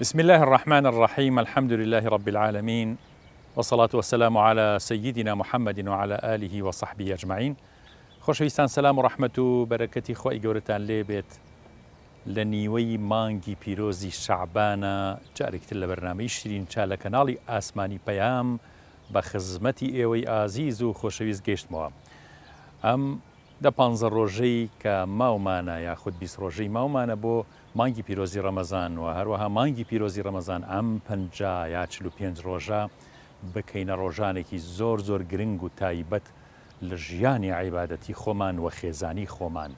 بسم الله الرحمن الرحيم الحمد لله رب العالمين والصلاة والسلام على سيدنا محمد وعلى آله وصحبه أجمعين خوش ويستان سلام ورحمة و بەرەکەتی خۆی گەورەتان لنيوي مانجي بيروزي شعبانا جارك شعبانە جارێکتر شرين شالا كنالي آسماني بيام بخزمتي ايوي پەیام بە ويست جيشت موام ام دا پانزر روجي كا ماو مانا يا خود بيس روجي ماو مانا بو مانگی پیرۆزی ڕەمەزان و هەروەها مانگی پیرۆزی ڕەمەزان ئەم پ یا چ پێنج ڕۆژە بکەینە ڕۆژانێکی زۆر زۆر گرنگ و تایبەت لە ژیانی عیبادەتی خۆمان و خێزانی خۆمان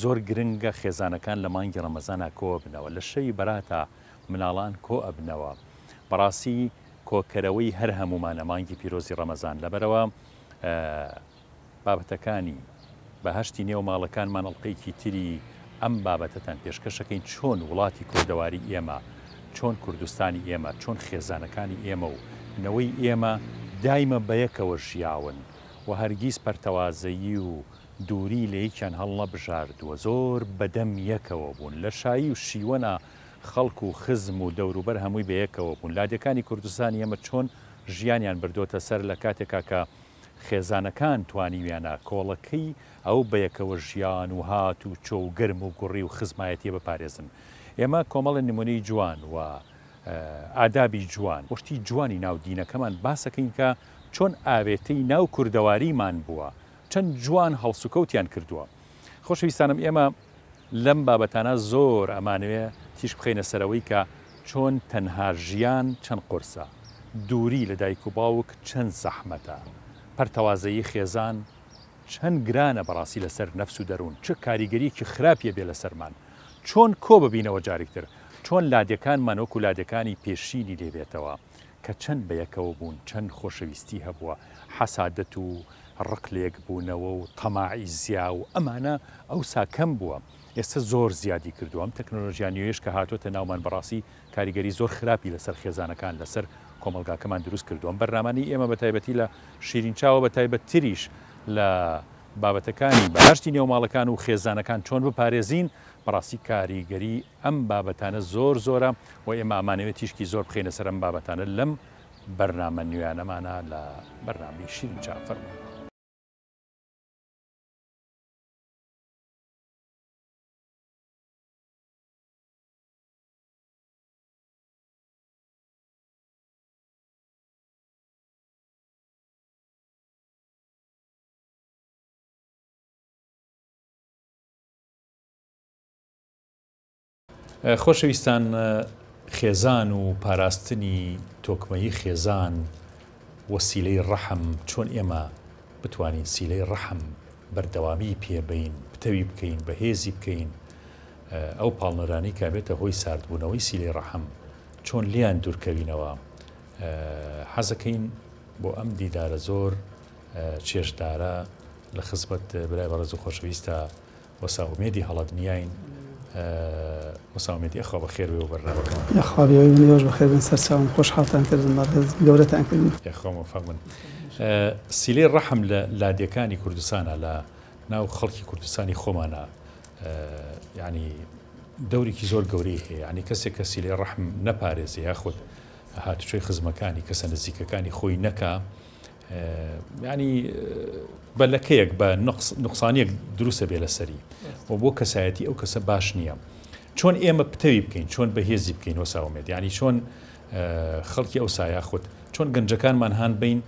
زۆر گرنگە خێزانەکان لە مانگی ڕەمەزانە کۆ بنەوە لە شەوی بەراتە مناڵان کۆ ئەبنەوە بەڕاستی کۆکەرەوەی هەر هەمومانە مانگی پیرۆزی ڕەمەزان لەبەرەوە بابەتەکانی بەهشتی نێو ماڵەکانمان ئەڵلقەیەکی تری ئەم بابەتەتەن پێشکەشەکەین چۆن وڵاتی کۆدەواری ئێمە چۆن کوردستانی ئێمە چۆن خێزانەکانی ئێمە و نەوەی ئێمە دایمە بەیەکەوە ژیاون و هەرگیز پەرتەوازایی و دووری لە یەکیان هەڵە بژاردووە زۆر بەدەم یەکەوە بوون لە شایی و شیوەنا خەڵک و خزم و دەوروبەر هەمووی بەیەکەوە بوون لادەکانی کوردستانی ئێمە چۆن ژیانیان بردوۆتە سەر لە کاتێکا کە خێزانەکان توانیویانە کۆڵەکەی ئەو بە یەکەوە ژیان و هات و چۆ و گرم و گوڕی و خزمایەتی بەپارێزن ئێمە کۆمەڵە نمونەی جوان و ئادابی جوان وشتی جوانی ناو دینەکەمان باسەکەین کە چۆن ئاوێتەی ناو کوردەواریمان بووە چەند جوان هەڵسوکەوتیان کردووە خۆشویستانم ئێمە لەم بابەتانە زۆر ئەمانوێ تیش بخینە سەرەوەی کە چۆن تەنها ژیان چەند قرسە دووری لە دایک و باوک چەند زەحمەتە پەرتەوازایی خێزان چەند گرانە بەڕاستی لەسەر نەفس و دەروون چ کاریگەریکی خراپە بێ لەسەرمان چۆن کۆ ببینەوە جارێکتر چۆن لادەکانمانۆک و لادەکانی پێشینی لێبێتەوە کە چەند بە یەکەوە بوون چەند خۆشەویستی هەبووە حەسادەت و ڕقلێک بوونەوە و تەماعی زیا و ئەمانە ئەو ساکەم بووە ئێستا زۆر زیادی کردو ئەم تەکنۆلژیانیێش کە هاتوۆتە ناومان بەڕاستی کاریگەری زۆر خراپی لەسەر خێزانەکان لەسەر کۆمەلگاکەمان دروست کردووە بەرنامانی ئێمە بەتایبەتی لە شیرینچاوە بە تایبەت تریش لە بابەتەکانی بەهشتی نێوماڵەکان و خێزانەکان چۆن بپارێزین بەڕاستی کاریگەری ئەم بابەتانە زۆر زۆرە و ئێمە ئامانەوێت تیشکی زۆر بخینە سەرم بابەتانە لەم بەرنامە نوێنەمانە لە بەرنامی شیرن چافەرمە. خۆشەویستان خێزان و پاراستنی تۆکمەیی خێزان وەسیلەی ڕەحم چۆن ئێمە بتوانین سیلەی ڕەحم بەردەوامی پێبین پتەوی بکەین بەهێزی بکەین ئەو پاڵنەرانی کابێتە هۆی ساردبوونەوەی سیلەی ڕەحم چۆن لیان دوورکەوینەوە حەزەکەین بۆ ئەم دیدارە زۆر چێشدارە لە خزمەت برای بەڕز و خۆشویستە وەساومێدی هەڵەتنیایین مساومەتی ئەخوا بە خێر و بەرناوەکە یخوابی منۆش بە خێرن سەرچاوم خۆشحاڵتان کردن گەورەتانکردن یخۆمەفەمن سیلێ ڕەحم لە لادیەکانی کوردستانە لە ناو خەڵکی کوردستانی خۆمانە ینی دەورێکی زۆر گەوری هەیە ینی کەسێک کە سیلێ ڕەحم نەپارێزی یاخود هاتوچۆی خزمەکانی کەسە نزیکەکانی خۆی نەکە ینی بەلەکەیەک بە نقصانیەک دروستە بێ لە سەری و بۆ کەسایەتی ئەو کەسە باش نییە چۆن ئێمە پتەوی بکەین چۆن بەهێزی بکەین وەساومێت ینی چۆن خەڵکی ئەو سایە خودت چۆن گەنجەکانمان هاان بین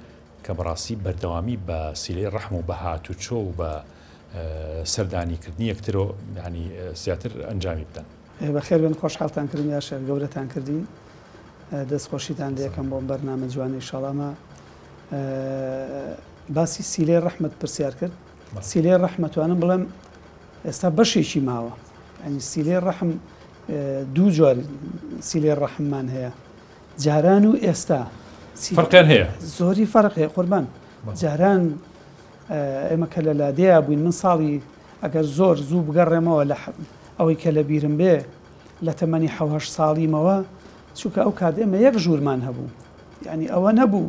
کە بڕاستی بەردەوامی بە سیلەی ڕەحم و بە هاتوچۆ و بە سەردانیکردنی یەکترۆ ینی زیاتر ئەنجامی بدەن بەخێر بن خۆشحالتان کردن یاشە گەورەتان کردین دەستخۆشیتان دەکەم بۆم بەرنامە جوانی شەڵامە باسی سیلێ ڕەحمت پرسیار کرد سیلێ ڕەحمەتوانم بڵم ئێستا بەشێکی ماوە ئەنی سیلێ ڕەحم دوو جوار سیلێ ڕەحممان هەیە جاران و ئێستا فەرقیان هەیە زۆری فەرق هەیە قوربان جاران ئێمە کە لە لادەیە بووین من ساڵی ئەگەر زۆر زوو بگەڕێمەوە لە ئەوەی کە لە بیرم بێ لە تەمەنی حه ساڵیمەوە چووکە ئەو کات ئێمە یەک ژوورمان هەبوو یعنی ئەوە نەبوو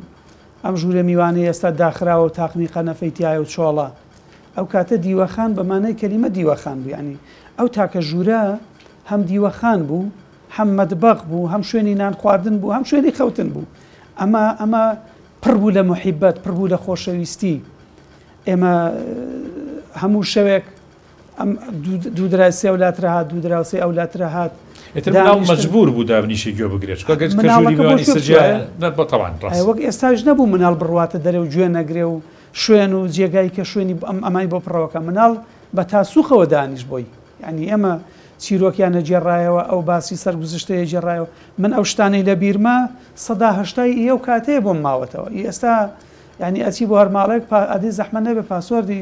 ئەم ژوورە میوانەی ئێستا داخراوە و تاقمی قەنەفەیتیایە و چۆڵە ئەو کاتە دیوەخان بە مانای کەلیمە دیوەخان بیانی ئەو تاکە ژوورە هەم دیوەخان بوو هەم مەدبەق بوو هەم شوێنی نان خواردن بوو هەم شوێنی خەوتن بوو ئەمە ئەمە پڕبوو لە محیبەت پڕبوو لە خۆشەویستی ئێمە هەموو شەوێک دوودراسی ئەولاترە هاات دوودراوسی ئەولاترە هاات مەجبور بوو دابنیشی گوێ بگرێت وەک ئێستاش نەبوو مناڵ بڕواتە دەرێ و گوێ نەگرێ و شوێن و جێگای کە شوێنی ئەمای بۆ پڕەوەکە مناڵ بە تاسوخەوە دانیش بۆی ینی ئێمە چیرۆکیانە جێڕایەوە ئەو باسی سەرگزشتەیە جێڕایەوە من ئەو شتانەی لە بیرما سەداهشتای ئێو کاتەیە بۆم ماوەتەوە ئێستا ینی ئەچی بۆ هەرماڵێک ئەدی زەحمەە بە پاسۆردی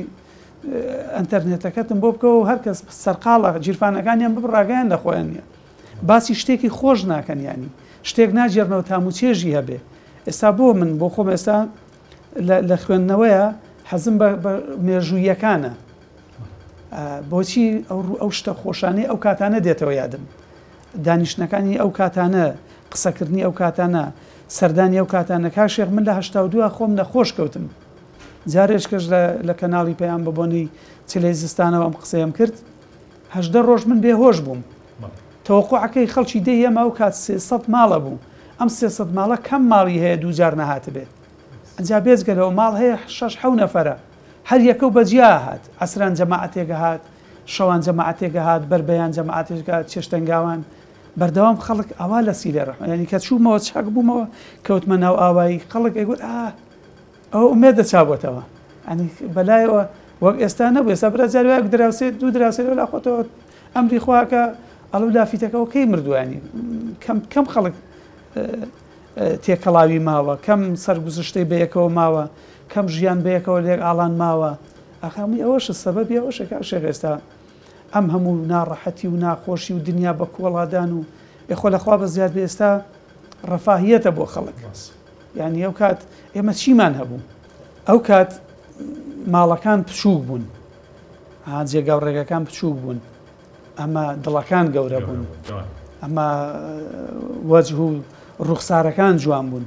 ئەتەرنێتەکەتم بۆ بکە و هەرکەس سەرقاڵە جیرفانەکانیان بڕاگەیان لە خۆیان نیە باسی شتێکی خۆش ناکەن ینی شتێک ناجیێرنەوە تاموچێژی هەبێ ئێستا بۆ من بۆ خۆم ئێستا لە خوێندنەوەیە حەزم بە مێژوویەکانە بۆچی ئەو شتە خۆشانەی ئەو کاتانە دێتەوە یادم دانیشتەکانی ئەو کاتانە قسەکردنی ئەو کاتانە سەردانی ئەو کاتانە کا شێخ من لە هشتا دووە خۆم نەخۆش کەوتم جارێشکەش لە کەناڵی پێیان ببوونی چلەی زستانەوە ئەم قسەیەم کرد هەشدە ڕۆژ من بێهۆش بووم تەوەقعەکەی خەڵکی دێ ئێمە و کات سێسە ماڵە بوو ئەم سێسە ماڵە کەم ماڵی هەیە دووجار نەهاتە بێت ئەجا بێزگەلەوە ماڵ هەیە شش حو نەفرە هەر یەکە و بەجیا هات ئەسران جەماعەتێگە هات شەوان جەماعەتێگە هات بربەیان جەماعەتێکگە چێشتەنگاوان بەردەوام خەڵک ئەوا لە سیلێرە ینی کە چوومەوە چاک بوومەوە کەوتمە ناو ئاوایی خەڵک ئەگوت ئا ئەو ئومێدە چابووتەوە ئەنی بەلایەوە وەک ئێستا نەبوو ئێستا برە جارواک دراوسێت دوو دراسێت لە خۆتەوە ئەمری خواکە ئەلو دافیتەکەەوە کەی مردوانی کەم خەڵک تێکەڵاوی ماوە کەم سەرگوزشتەی بەیەکەوە ماوە کەم ژیان بەیەکەوە لێک ئالان ماوە ئەخامی ئەوەش سەبەب ئەوەشەکە شێ ئێستا ئەم هەموو ناڕەحەتی و ناخۆشی و دنیا بە کۆڵادان و یخۆ لەخوا بە زیاد ئێستا ڕەفاهیەتە بۆ خەڵک یعنی ئەو کات ئێمە چیمان هەبوو ئەو کات ماڵەکان پچوک بوون جێگاو ڕێگەکان پچوک بوون ئەمە دڵەکان گەورە بوون ئەمە وەجه و ڕوخسارەکان جوان بوون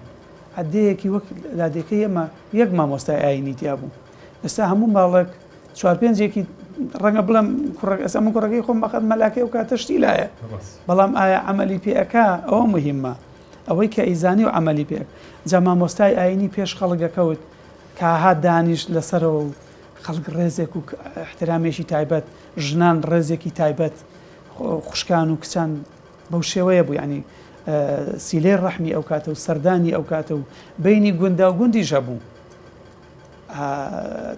عدەیەکی وەک لادێکەکە ئەمە یەک مامۆستای ئاینیتیا بوو ئێستا هەموو ماڵک چوار پێنجێکی ڕەنگە بڵم ئەسم کوڕەکەی خۆم بەخەت مەلاکەی و کاتەشتی لایە بەڵام ئایا ئەمەلی پێەکە ئەوە مهمە ئەوەی کە ئیزانی و ئەمەلی پێ جەما مۆستای ئاینی پێش خەڵگەکەوت کاها دانیش لەسەرەوە و خەڵک ڕێزێک و احترامێکی تایبەت ژنان ڕێزێکی تایبەت خوشکان و کچان بەو شێوەیە بوو ینی سیلێ ڕەحمی ئەو کاتە و سەردانی ئەو کاتە و بینی گوندا و گوندی ژەبوو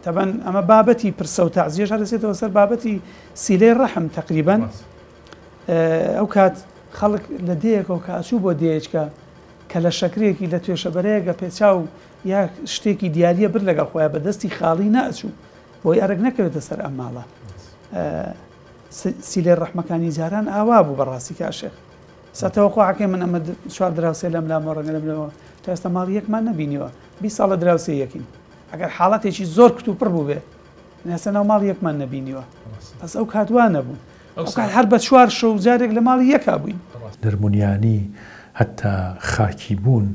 تەبەن ئەمە بابەتی پرسە و تازیێش هەرسێتەوە سەر بابەتی سیلێ ڕەحم تقریبان ئەو کات خەڵک لە دەیەکەوە کاچوو بۆ دێچکە کە لە شکرێکی لە توێشەبەرەیەگە پێچاو یا شتێکی دیارە بر لەگەڵ خۆیان بەدەستی خاڵی ناچوو بۆی ئەرەک نەکەوێتە سەر ئەماڵە سیلێ ڕەحمەکانی جاران ئاوا بوو بەڕاستی کاشێخ ساتەوەخواکەی من ئەمە چوار دراوسێ لەم لام ڕەنگە لەمەوە تا ئێستا ماڵ یەکمان نبینیەوە بی ساڵە دراوسێ یەکین ئەگەر حاڵاتێکی زۆر کت و پڕ بوو بێ نەسە ناو ماڵ یەکمان نبینیوە پس ئەو کاتوانە بوو ئەوکار هەر بە چوار شەو جارێک لە ماڵی یەکا بووین دەرمونیانی هەتا خاکی بوون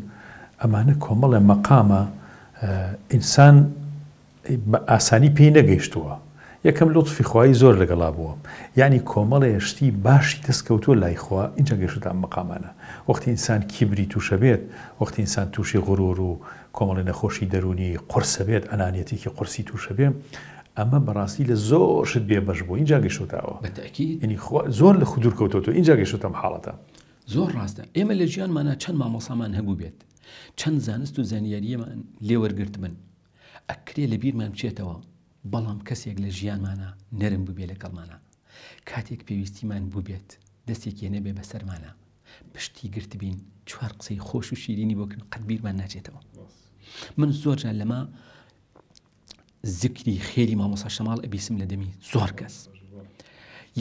ئەمانە کۆمەڵە مەقامە ئینسان بە ئاسانی پێی نەگەیشتووە یەکەم لطفی خواایی زۆر لەگەڵا بووە یعنی کۆمەڵی شتی باشی دەستکەوتووە لایخوا اینجا گەشتان مەقامانە وەختی ئینسان کیبری تووشە بێت وەختی ئینسان تووشی غرور و کۆمەڵی نەخۆشی دەرونی قرسە بێت ئەنانەتێکی قرسی تووشە بێ ئەمە بەڕاستی لە زۆر شت بێ بەش بوو اینجا گەشتتاوە ینی زۆر لە خودور کەوتەوە اینجا گەشتم حاڵەتە زۆر ڕاستە ئێمە لە ژیانمانە چەند مامۆسامان هەبوو بێت چەند زانست و زانیاریەمان لێوەرگرت من ئەکرێ لە بیرمان بچێتەوە بەڵام کەسێک لە ژیانمانە نەرم ببێ لەگەڵمانە کاتێک پێویستیمان ببێت دەستێکی نەبێ بەسەرمانە پشتی گرت بین چوار قسەی خۆش و شیرینی بۆکن قەت بیرمان ناچێتەوە من زۆرجان لەما زیکری خێری مامۆسا شەماڵ ئەبیسم لە دەمی زۆر کەس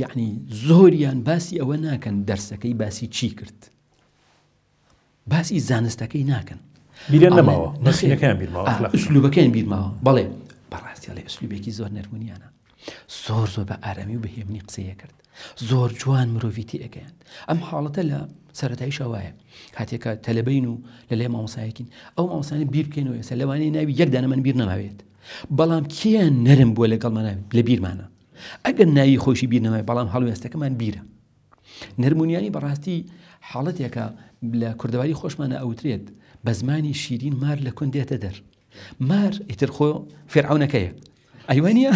یعنی زۆریان باسی ئەوە ناکەن دەرسەکەی باسی چی کرد باسی زانستەکەی ناکەن بیرە نەماوە نسیەکان بیرماوە ئەسلوبەکەیان بیرماوە بەڵێ کەسیڵێ ئەسلوبێکی زۆر نەرمونیانە زۆر زۆر بە ئارامی و بەهێمنی قسەیە کرد زۆر جوان مرۆڤیتی ئەگەیان ئەم حاڵەتە لە سەتایی شەوایە هاتێکە تەلەبین و لە لێ مامۆسایەکین ئەو مامۆسانی بیر بکەینەوە ێستا لەوانەیە ناوی یەکدانە من بیر نەماوێت بەڵام کیە نەرم بووە لەگەڵمانە لە بیرمانە ئەگەر ناوی خۆشی بیرنەوەی بەڵام هەڵوێستەکەمان بیرە نەرمونیانی بەڕاستی حاڵەتێکە لە کوردەواری خۆشمانە ئەوترێت بە زمانی شیرین مار لە کوندێتە دەر مار ئیتر خۆ فێرعونەکەیە ئەیوانە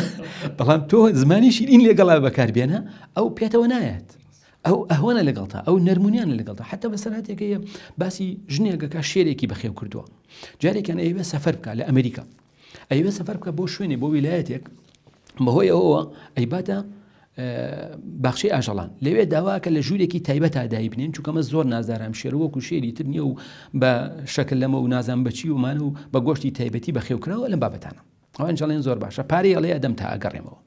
بەڵام تۆ زمانی شیرین لێگەڵا بەکاربیێنە ئەو پێتەوە نایەت ئەو ئەهۆنە لەگەڵتا ئەو نەرمونیان لەگەڵتا حتا بە سەراتێکەیە باسی ژنێکەکە شێرێکی بەخێو کردووە جارێکیان ئەیبە سەفەر بکە لە ئەمریکا ئەیبە سەفەر بکە بۆ شوێنێ بۆ ویلایەتێک بەهۆی ئەوەوە ئەیباتە باخشی ئاژەڵان لەوێ داواکە لە ژوورێکی تایبەت ئادایی بنین چونکەمە زۆر نازارم شێروەکو شێری تر نییە و بە شەکە لەمە و نازان بچی ومان و بە گۆشتی تایبەتی بەخێوکراوە لەم بابەتانە ئەوانجڵێن زۆر باشە پارەی ئەڵێ ئەدەم تا ئەگەڕێمەوە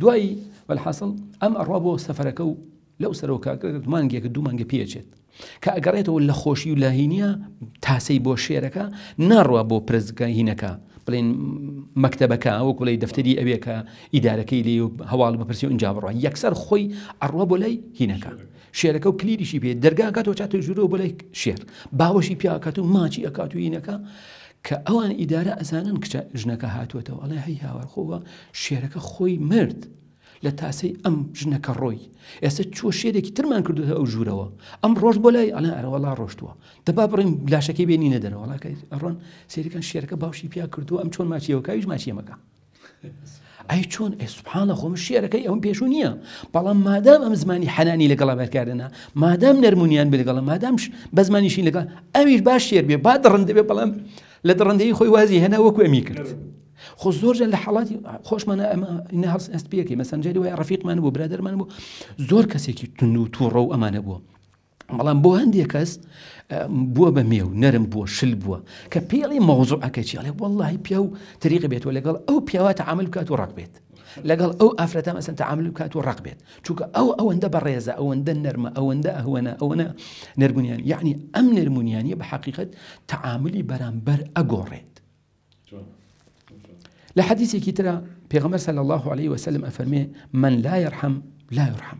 دوایی بەحاصل ئەم ئەڕوا بۆ سەفەرەکە و لەو سەرۆکەکە مانگێکە دوو مانگە پێچێت کە ئەگەڕێتەوە لە خۆشی و لاهینە تاسەی بۆ شێرەکە ناڕوە بۆ پرزگە هینەکە بڵێن مەکتتەبەکە وەکو لەی دەفتەری ئەوێ کە ئیدارەکەی لێ و هەواڵ بەپرسی ئەنج بڕە یەکسەر خۆی ئەڕوە بۆ لای هینەکە شێرەکە و کلیریشی پێ دەرگاکات و چاتە ژورۆ بۆ لای شێر باوەشی پیاکات و ماچی ئەکات و هینەکە کە ئەوان ئیدارە ئەزانن ژنەکە هاتووەتەوە ئەڵێ هەی هاوارخۆوە شێرەکە خۆی مرد لە تاسی ئەم ژنەکە ڕۆی ئێستا چوە شێرێکی ترمان کردوتە ئەو ژوورەوە ئەم ڕۆژ بۆ لای ئەلان ئەرەوەڵا ڕۆشتووە دەبا بڕێم لاشەکەی بینی نەدەرەوە وڵاکە ئەڕۆن سێریەکان شێرەکە باوشی پیا کردووە ئەم چۆن ماچیەوەکایش ماچیەمەکە. ئەی چۆن ئێسوبحانە خۆم شێرەکەی ئەوم پێشوو نییە بەڵام مادام ئەم زمانی حەنانی لەگەڵا بەرکاردنا مادام نەرمونیان بگەڵە مادامش بە زمانیشی لەگەڵ ئەویش باش شێر بێ با دڕندە بێ بەڵام لە دڕندەی خۆی وازی هێنا وەکو ئەمی کرد. خو زور جن لحالاتي خوش من اما ان است بيكي مثلا جدي ويا رفيق من ابو برادر من ابو زور كسي كي تنو تو رو امان ابو مالان بو هندي كاس بو بميو نرم بو شل بو كبيلي موضوع اكيتش علي والله بيو طريق بيت ولا قال او بيو تعامل كاتو ركبت لقال او افرتا مثلا تعامل كات ورقبت شوك او او اند بريزا او اند نرمة او اند اهونا او انا نرمونيان يعني ام نرمونيان بحقيقه تعاملي برامبر بر اغوري لە حەدیسی کیترا صلى الله عليه وسلم أفرمي من لا يرحم لا يرحم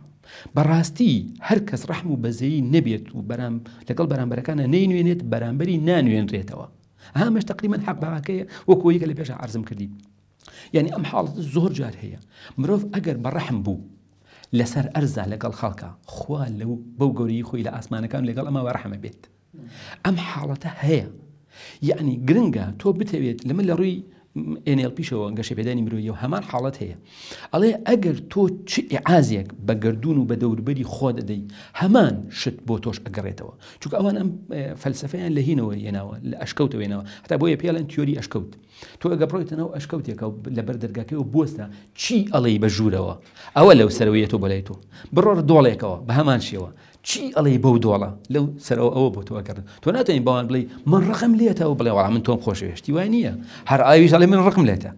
بەڕاستی هەر کەس ڕحم و بەزەیی نەبێت و بەرام برام بري نینوێنێت بەرامبەری نانوێنرێتەوە هامەش تقريبا حق باكيه وكويك اللي پێش عرزم كردي يعني ام حالة الزهر جار هي مروف ئەگەر برحم بو لسر ارزا لقل خالكا خوال لو بو گەوری خۆی لە كان لقل اما ورحم بيت ام حالة هي يعني گرنگە تۆ بتەوێت لما لروي NLPشەوە گەشە پێدانی مرۆیی و هەمان حاڵەت هەیە ئەڵێ ئەگەر تۆ چ عازێک بە گردون و بە دەوربەری خۆ دەدەی هەمان شت بۆ تۆش ئەگەڕێتەوە چونکە ئەوان ئەم فەلسفەیان لە هینەوە ێناوە لە ئەشکەوتەوەێنەوە هەتا بۆیە پێڵەن تیۆری ئەشکەوت تۆ ئەگەڕۆیتەنەوە ئەشکەوتێکە لە بەر دەرگاکەەوە بۆستە چی ئەڵی بە ژوورەوە ئەوە لەو سەرەوەیە تۆ بەلای تۆ بڕۆر دۆڵێکەوە بە هەمان شێوە چی ئەڵی بەو دۆڵە لەو سەرەوە ئەوە بۆ تۆکردن تۆ ناتوانین باوان بڵێ من ڕقم لێتە ئەو بڵێ وڵام من تۆم خۆشەوێشتی وای نییە هەر ئاویژڵێ من ڕقم لێتە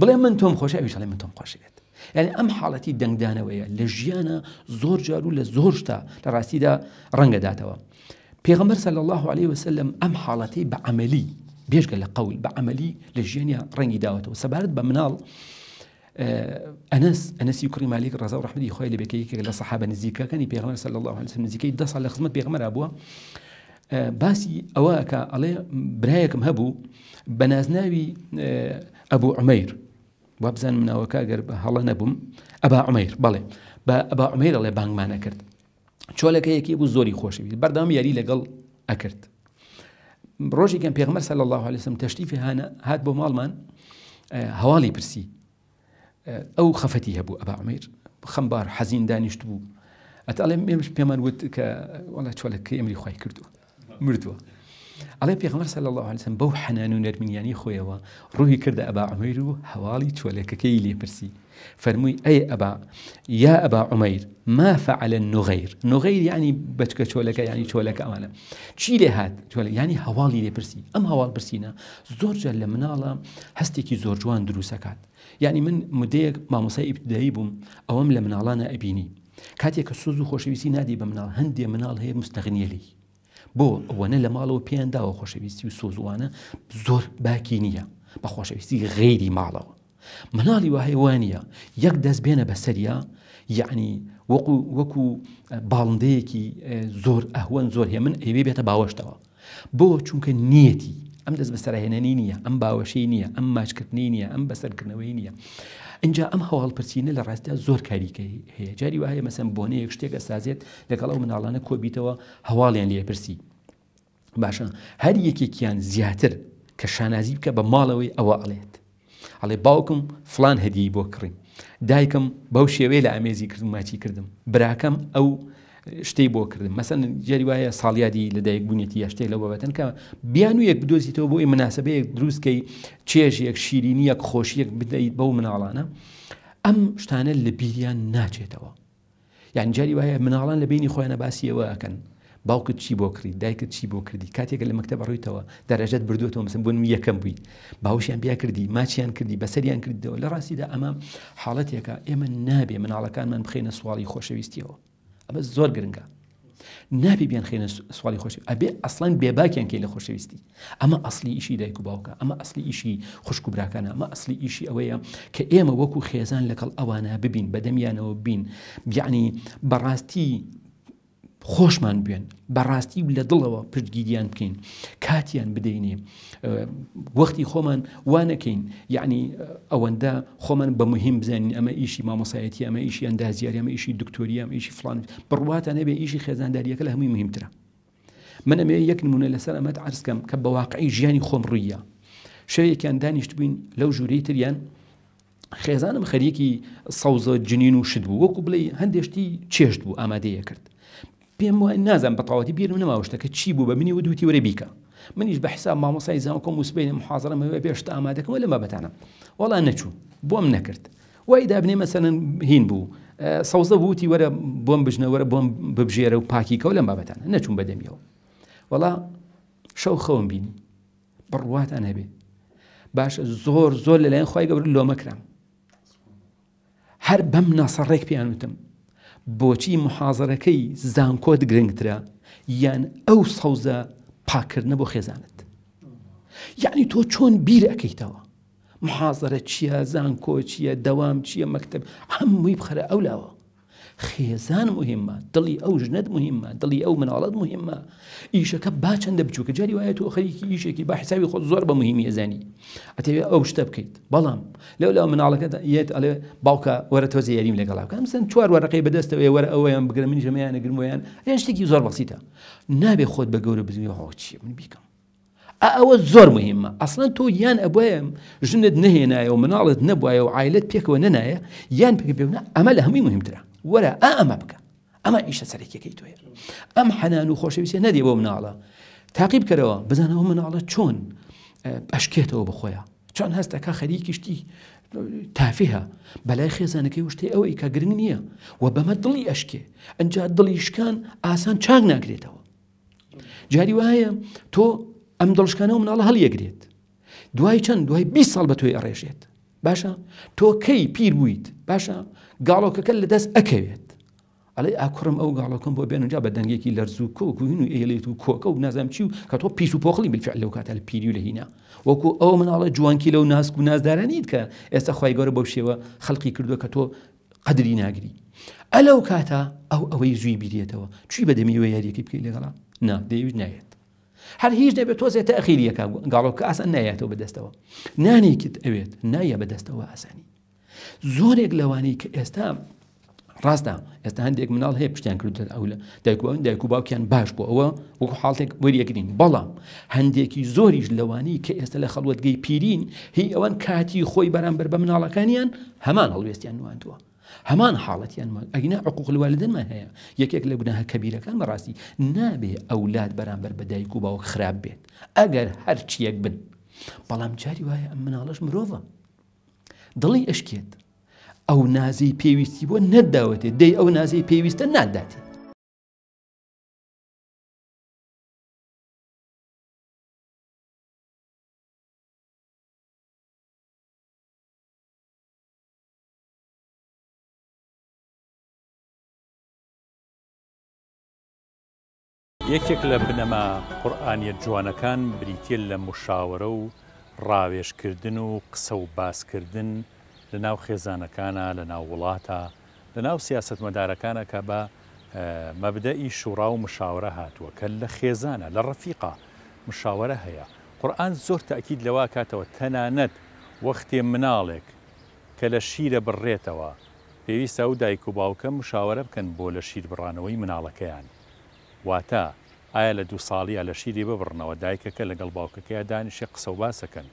بڵێ من تۆم خۆش ئەویژڵێ من تۆم خۆشێت یعنی ئەم حاڵەتی دەنگدانەوەیە لە ژیانە زۆر جار و لە زۆر شتا لە ڕاستیدا ڕەنگەداتەوە پێغمبەر سەل الله عليه وسلم ئەم حاڵەتی بە عملی بێژگە لە قەول بە عملی لە ژیانیا ڕەنگی داوەتەوە سەبارەت بە مناڵ آه، انس انس يكري مالك الرزاق ورحمه يخوي اللي بكي كي صحابه نزيكا كان بيغمر صلى الله عليه وسلم نزيكا يدس على خدمه بيغمر ابوها آه، باسي اواك علي برايك مهبو بنازناوي آه، ابو عمير وابزان من اواكا غير هلا نبم ابا عمير بالي با ابا عمير الله بانغ مانا كرت چولك يكي ابو زوري خوش بي بردام يري لقل اكرت روجي كان بيغمر صلى الله عليه وسلم تشريف هانا هاد بو مالمان هوالي برسي او خفتي هبو ابا عمير خمبار حزين دانيش تبو اتعلم ميمش بيمان ود ك والله شو لك امري خوي كردو مردو على بيغمر صلى الله عليه وسلم بو حنان ونر من يعني خويا روحي كرد ابا عمير حوالي شو لك كيلي برسي فرمي اي ابا يا ابا عمير ما فعل النغير نغير يعني بتك شو لك يعني شو لك امانه تشيلي لي هاد شو يعني حوالي لي برسي ام حوال برسينا زورجا لمنالا هستي كي زورجوان دروسكات یعنی من مدەیەک مامۆسای ئیبدایی بووم ئەوەم لە مناڵانە ئەبینی کاتێک کە سوز و خۆشەویستی نادی بە مناڵ هەندێ مناڵ هەیە مستەغنیەلی بۆ ئەوەنە لە ماڵەوە پێیانداوە خۆشەویستی و سۆزوانە زۆر باکی نییە بە خۆشەویستی غێری ماڵەوە مناڵی وهیوانە یەک دەست بێنە بەسەریا یعنی وەکو وەکو باڵندەیەکی زۆر ئەهوەن زۆر هێ من ئەوێ بێتە باوەشتەوە بۆ چونکە نیەتی ئەم دەست بەسەرهێنانی نییە ئەم باوەشی نییە ئەم ماچکردنی نییە ئەم بەسەرکردنەوەی نییە. اینجا ئەم هەواڵپرسینە لە ڕاستدا زۆر کاریکەی هەیە جاری وایە مەسم بۆنەیەک شتێک ئەسازێت لەگەڵ ئەو مناڵانە کۆبییتەوە هەواڵیان لێپرسی. باشە هەر یەکێکیان زیاتر کە شانازی بکە بە ماڵەوەی ئەوە ئەڵێت. ئەڵێ باوکم فلان هەدی بۆ کڕین. دایکم بەو شێوەیە لە ئامێزی کردمماچی کردم. براکەم ئەو شتی بۆکردن مەسەن جێری وایە ساڵیادی لەدایک بوونیەتی یا شتێک لە بەبەتەن کە بیان و یەک بدۆزیتەوە بۆی مناسبەیەک دروستکەی چێژیەک شیرینی یەک خۆشیەک بدەیت بەو مناڵانە ئەم شتانە لە بیریان ناچێتەوە یان جاری وایە مناڵان لە بینی خۆیانە باسیەوەکەن باوکت چی بۆ کردی دایکت چی بۆ کردی کاتێک لە مەکتتە بڕیتەوە دەرەژت بردوێتەوە مسم بۆن یەکەم بوویت باوشیان بیا کردی ماچیان کردی بەسەریان کردەوە لە ڕاستیدا ئەمە حاڵەتێکە ئێمە نابێ مناڵەکانمان بخێنە سواڵی خۆشەویستیەوە ئەمە زۆر گرنگە نابی بیان خێنە سوالی خۆشی ئەبێ ئەسلان بێباکیان کەی لە خۆشەویستی ئەمە ئەسلی ئیشی دایک و باوکە ئەمە ئەسلی ئیشی خوشک و براکانە ئەمە ئەسلی ئیشی ئەوەیە کە ئێمە وەکو خێزان لەگەڵ ئەوانە ببین بەدەمیانەوە بین بیانی بەڕاستی خۆشمان بێن بەڕاستی لە دڵەوە پرگیریان بکەین کاتیان بدەینێ وەختی خۆمان وانەکەین یعنی ئەوەندە خۆمان بە مهم بزانین ئەمە ئیشی مامۆسایەتی ئەمە ئیشی ئەندازیاریم ئیشی دکتۆریام ئیشی فلان بڕواتان هەبێ ئیشی خێزانداریەکە لە هەمووی مهمترە من ئەمێ یەک نمونە لەسەر ئەمەت عرسکەم کە بە واقعی ژیانی خۆم ڕویە شەیەکیان دانیشت بووین لەو ژووری تریان خێزانم خەریکی سەوزە جنین و شت بوو وەکو بڵێ هەندێشتی چێشت بوو ئامادەیە کرد پێم وە نازان بەتەواتی بیرم نەماوە شتەکە چی بوو بە منی و دوتی وەرە بیکە منیش بە حساب مامۆسای زانکۆم وسبێنی محازرەمەوە پێشتا ئامادەکەەوە لەمە بەتانە وڵا نەچوو بۆم نەکرد وای دابنێ مەسەن هین بوو سەوزە آه، بوتی وەرە بۆم بژنەوەرە بۆم ببژێرە و پاکیکەەوە لەم بابەتانە نەچوون بەدەمیەوە وڵا شەو خەوم بینی بڕواتان هەبێ باش زۆر زۆر لەلایەن خی گەور لۆمەکرام هەر بەم ناسەڕێک پیانوتم بۆچی محازەرەکەی زانکۆت گرنگترە یان ئەو سەوزە پاکردنە بۆ خێزانت یعنی تۆ چۆن بیر ئەەکەیتەوە محازەرە چییە زانکۆ چییە دەوام چییە مەکتب هەمووی بخەرە ئەو لاوە خێزان مهمە دڵی ئەو ژنت مهمە دڵی ئەو مناڵەت مهمە ئیشەکە با چەندە بچووکە جاری وایە تۆ خەریکی ئیشێکی با حساوی خۆت زۆر بە مهمی زانی ئەتەوێت ئەو شتە بکەیت بەڵام لەو لەو مناڵەکەت یەت ئەلێ باوکە وەرە تۆزی یاریم لەگەڵاکەم سند چوار وەرەقەی بەدەستەوە وەرە ئەویان بگرە منی ژەمەیان نەگرمویان یان شتێکی زۆر بەسیتە نابێ خۆت بە گەورە بزمی هۆچی من بیکەم ئەوە زۆر مهمە ئەسڵەن تۆ یان ئەبم ژنت نهێنایە و مناڵت نەبواە و عیلت پێکەوە نەنایە یان پێکە پێونە ئەمە لە هەمووی مهمترە وەرە ئا ئەمە بکە ئەمە ئیشە سەرێکەکەی توێ ئەم حەنان و خۆشەویستێ نەدێ بۆ مناڵە تاقیب کەرەوە بزانەوە مناڵە چۆن ئەشکێتەوە بخۆیە چۆن هەستەکە خەریکی شتی تافیها بەلای خێزانەکەی وشتی ئەوەی کە گرنگ نییە و بەمە دڵی ئەشکێ ئەجا دڵی شکان ئاسان چاک ناگرێتەوە جاری وایە تۆ ئەم دڵشکانەوە مناڵە هەڵیەگرێت دوای چەند دوای 20 ساڵ بە توی ئەڕێژێت باشە تۆ کەی پیر بوویت باشە گاڵۆکەکە لە دەست ئەکەوێت ئەلێ ئاکڕم ئەو گاڵەکەم بۆ بێنجا بە دەنگێکی لەرزوو کۆکوین و ئێلێت و کۆکە و نازام چی و کە تۆ پیش و پۆخلی بفع لەو کاتە لە پیری و لە هینا وەکو ئەو مناڵە جوانکی لەو ناسک و نازدارانیت کە ئێستا خی گەورە بەو شێوە خەڵکی کردووە کە تۆ قدری ناگری ئەلەو کاتە ئەو ئەوەی زووی بریێتەوە چی بەدەمیەوە یاریەکی بکەیت لەگەڵا نادەویش نایێت هەر هیچ دەبێت تۆزێتە ئەخیریەکە گاڵۆکە ئاسان نایەتەوە بەدەستەوە نانێکت ئەوێت نایە بەدەستەوە ئاسانی زۆرێک لەوانەی کە ئێستا ڕاستە ئێستا هەندێک مناڵ هەیە پشتیان کردێت ئەو لە دایکبوون دایک و باوکیان باش بوو ئەوە وەکو حڵتێک وەریەگرین بەڵام هەندێکی زۆریش لەوانی کە ئێستا لە خەڵوتگەی پیرین هی ئەوان کاتی خۆی بەرامبەر بە مناڵەکانیان هەمان هەڵوێستیان نوانتووە. هەمان حاڵەتیان ئەگنا عقوق لەوالدنمان هەیە یەکێک لە بنەها کەبیرەکان بەڕاستی نابێ ئەولاد بەرامبەر بە دایک و باوە خراپ بێت ئەگەر هەرچیەک بن بەڵام جاری وایە ئەم مناڵش مرۆڤە دڵی ئەشکێت ئەو نازی پێویستی بۆ نەداوەتێ دەی ئەو نازی پێویستە ناداتێت یەکێک لە بنەما قورآانیە جوانەکان بریتێل لە مشاوەرە و ڕاوێشکردن و قسە و باسکردن لە ناو خێزانەکانە لە ناو وڵاتە لە ناو سیاست مەدارەکانە کە بە مەبدەئی شوڕا و مشاورە هاتووە کە لە خێزانە لە ڕەفیقا مشاورە هەیە قورآن زۆر تاکیید لەوا کاتەوە تەنانەت وەختێ مناڵێک کە لە شیرە بڕێتەوە پێویستە و دایک و باوکە مشاورە بکەن بۆ لە شیر بڕانەوەی مناڵەکەیان واتە ئایا لە دوو ساڵیە لە شیری ببڕنەوە دایکەکە لەگەڵ باوکەکەی دانیشی قسە باسەکەن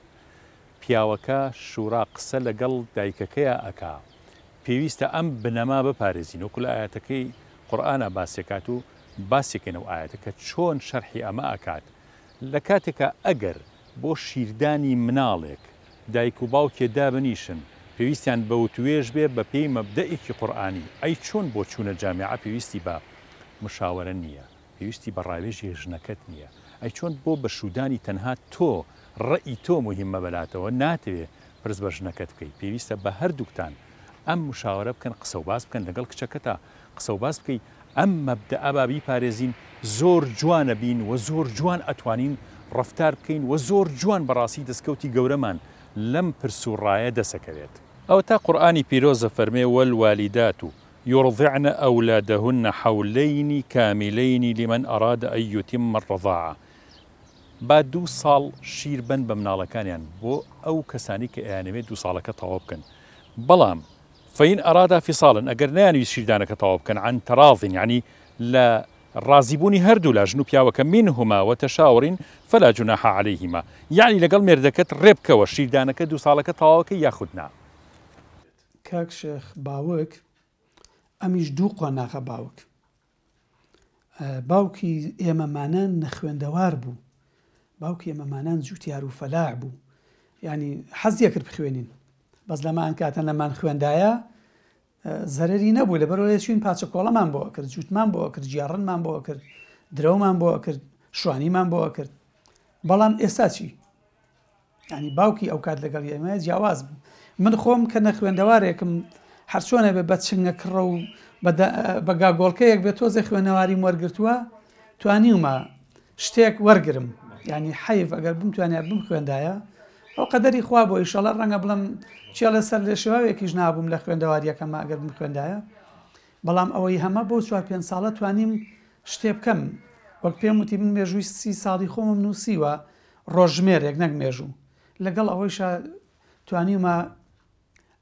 پیاوەکە شورا قسە لەگەڵ دایکەکەیە ئەکا پێویستە ئەم بنەما بپارێزین وەکو لە ئاەتەکەی قورآە باسێکات و باسێکێنە و ئاەتەکە چۆن شەرحی ئەمە ئاکات لە کاتێکە ئەگەر بۆ شیردانی مناڵێک دایک و باوکێ دابنیشن پێویستیان بە وتوێژ بێ بە پێی مەبدەئێکی قورآانی ئەی چۆن بۆ چوونە جامعە پێویستی بە مشاوەرە نییە پێویستی بە ڕاوێژی ژنەکەت نییە ئەی چۆن بۆ بە شودانی تەنها تۆ ڕئی تۆ مهمە بەلاتەوە ناتەوێت پرس بە ژنەکەت بکەیت پێویستە بە هەردووکتان ئەم مشاورە بکەن قسە و باس بکەن لەگەڵ کچەکەتا قسە و باس بکەیت ئەم مەبدە ئابابی پارێزین زۆر جوانە بین و زۆر جوان ئەتوانین ڕفتار بکەین و زۆر جوان بەڕاستی دەستکەوتی گەورەمان لەم پرسوڕایە دەسەکەوێت. ئەو تا قورآانی پیرۆزە فەرمێ وەل والیدات و يرضعن أولادهن حولين كاملين لمن أراد أن يتم الرضاعة بادو صال شيربن شیر بن بە مناڵەکانیان بۆ ئەو کەسانی کە ئەیانەوێت دوو ساڵەکە تەواو بکەن بەڵام فەین ئەرادا فیساڵن ئەگەر نیانوی عن تراض يعني لا ڕازیبوونی هردو لا جنوبيا و منهما وتشاور فلا جناح عليهما يعني عليهلیهیما ميردكت لەگەڵ مێردەکەت ڕێبکەوە شیردانەکە دوو ساڵەکە تەواوەکە یاخودنا کاکشێخ ئەمیش دوو قۆناغە باوک باوکی ئێمەمانان نەخوێندەوار بوو باوکی ئێمەمانان جووتیار و فەلاع بوو ینی حەزیە کرد بخوێنین بەس لەمان کاتە لەمان خوێندایە زەرری نەبوو لە بەرەوەی شوین پاچە کۆڵەمان بۆ کرد جووتمان بۆ کرد جیاڕنمان بۆ کرد درەومان بۆ کرد شوانیمان بۆ کرد بەڵام ئێستا چی ینی باوکی ئەو کات لەگەڵ ئێمە جیاواز بوو من خۆم کە نەخوێندەوارێکم هەرچۆنە بێ بە چنگە کڕە و بەگا گۆڵکەیەک بێت تۆزە خوێنەواریم وەرگتووە توانیمە شتێک وەرگرم ینی حەیف ئەگەر بم توانیا بم خوێندایە ئەو قەدەری خوا بۆ ئیشەڵە ڕەنگە بڵم چێ لە سەر لێشێواوێکیش نابووم لە خوێندەواریەکەم ئەگەر بم خوێندایە بەڵام ئەوەی هەمە بۆ چوار پێ ساڵە توانیم شتێ بکەم وەک پێم وتی من مێژووی سی ساڵی خۆم نووسیوە ڕۆژمێرێک نەک مێژوو لەگەڵ ئەوەیش توانیمە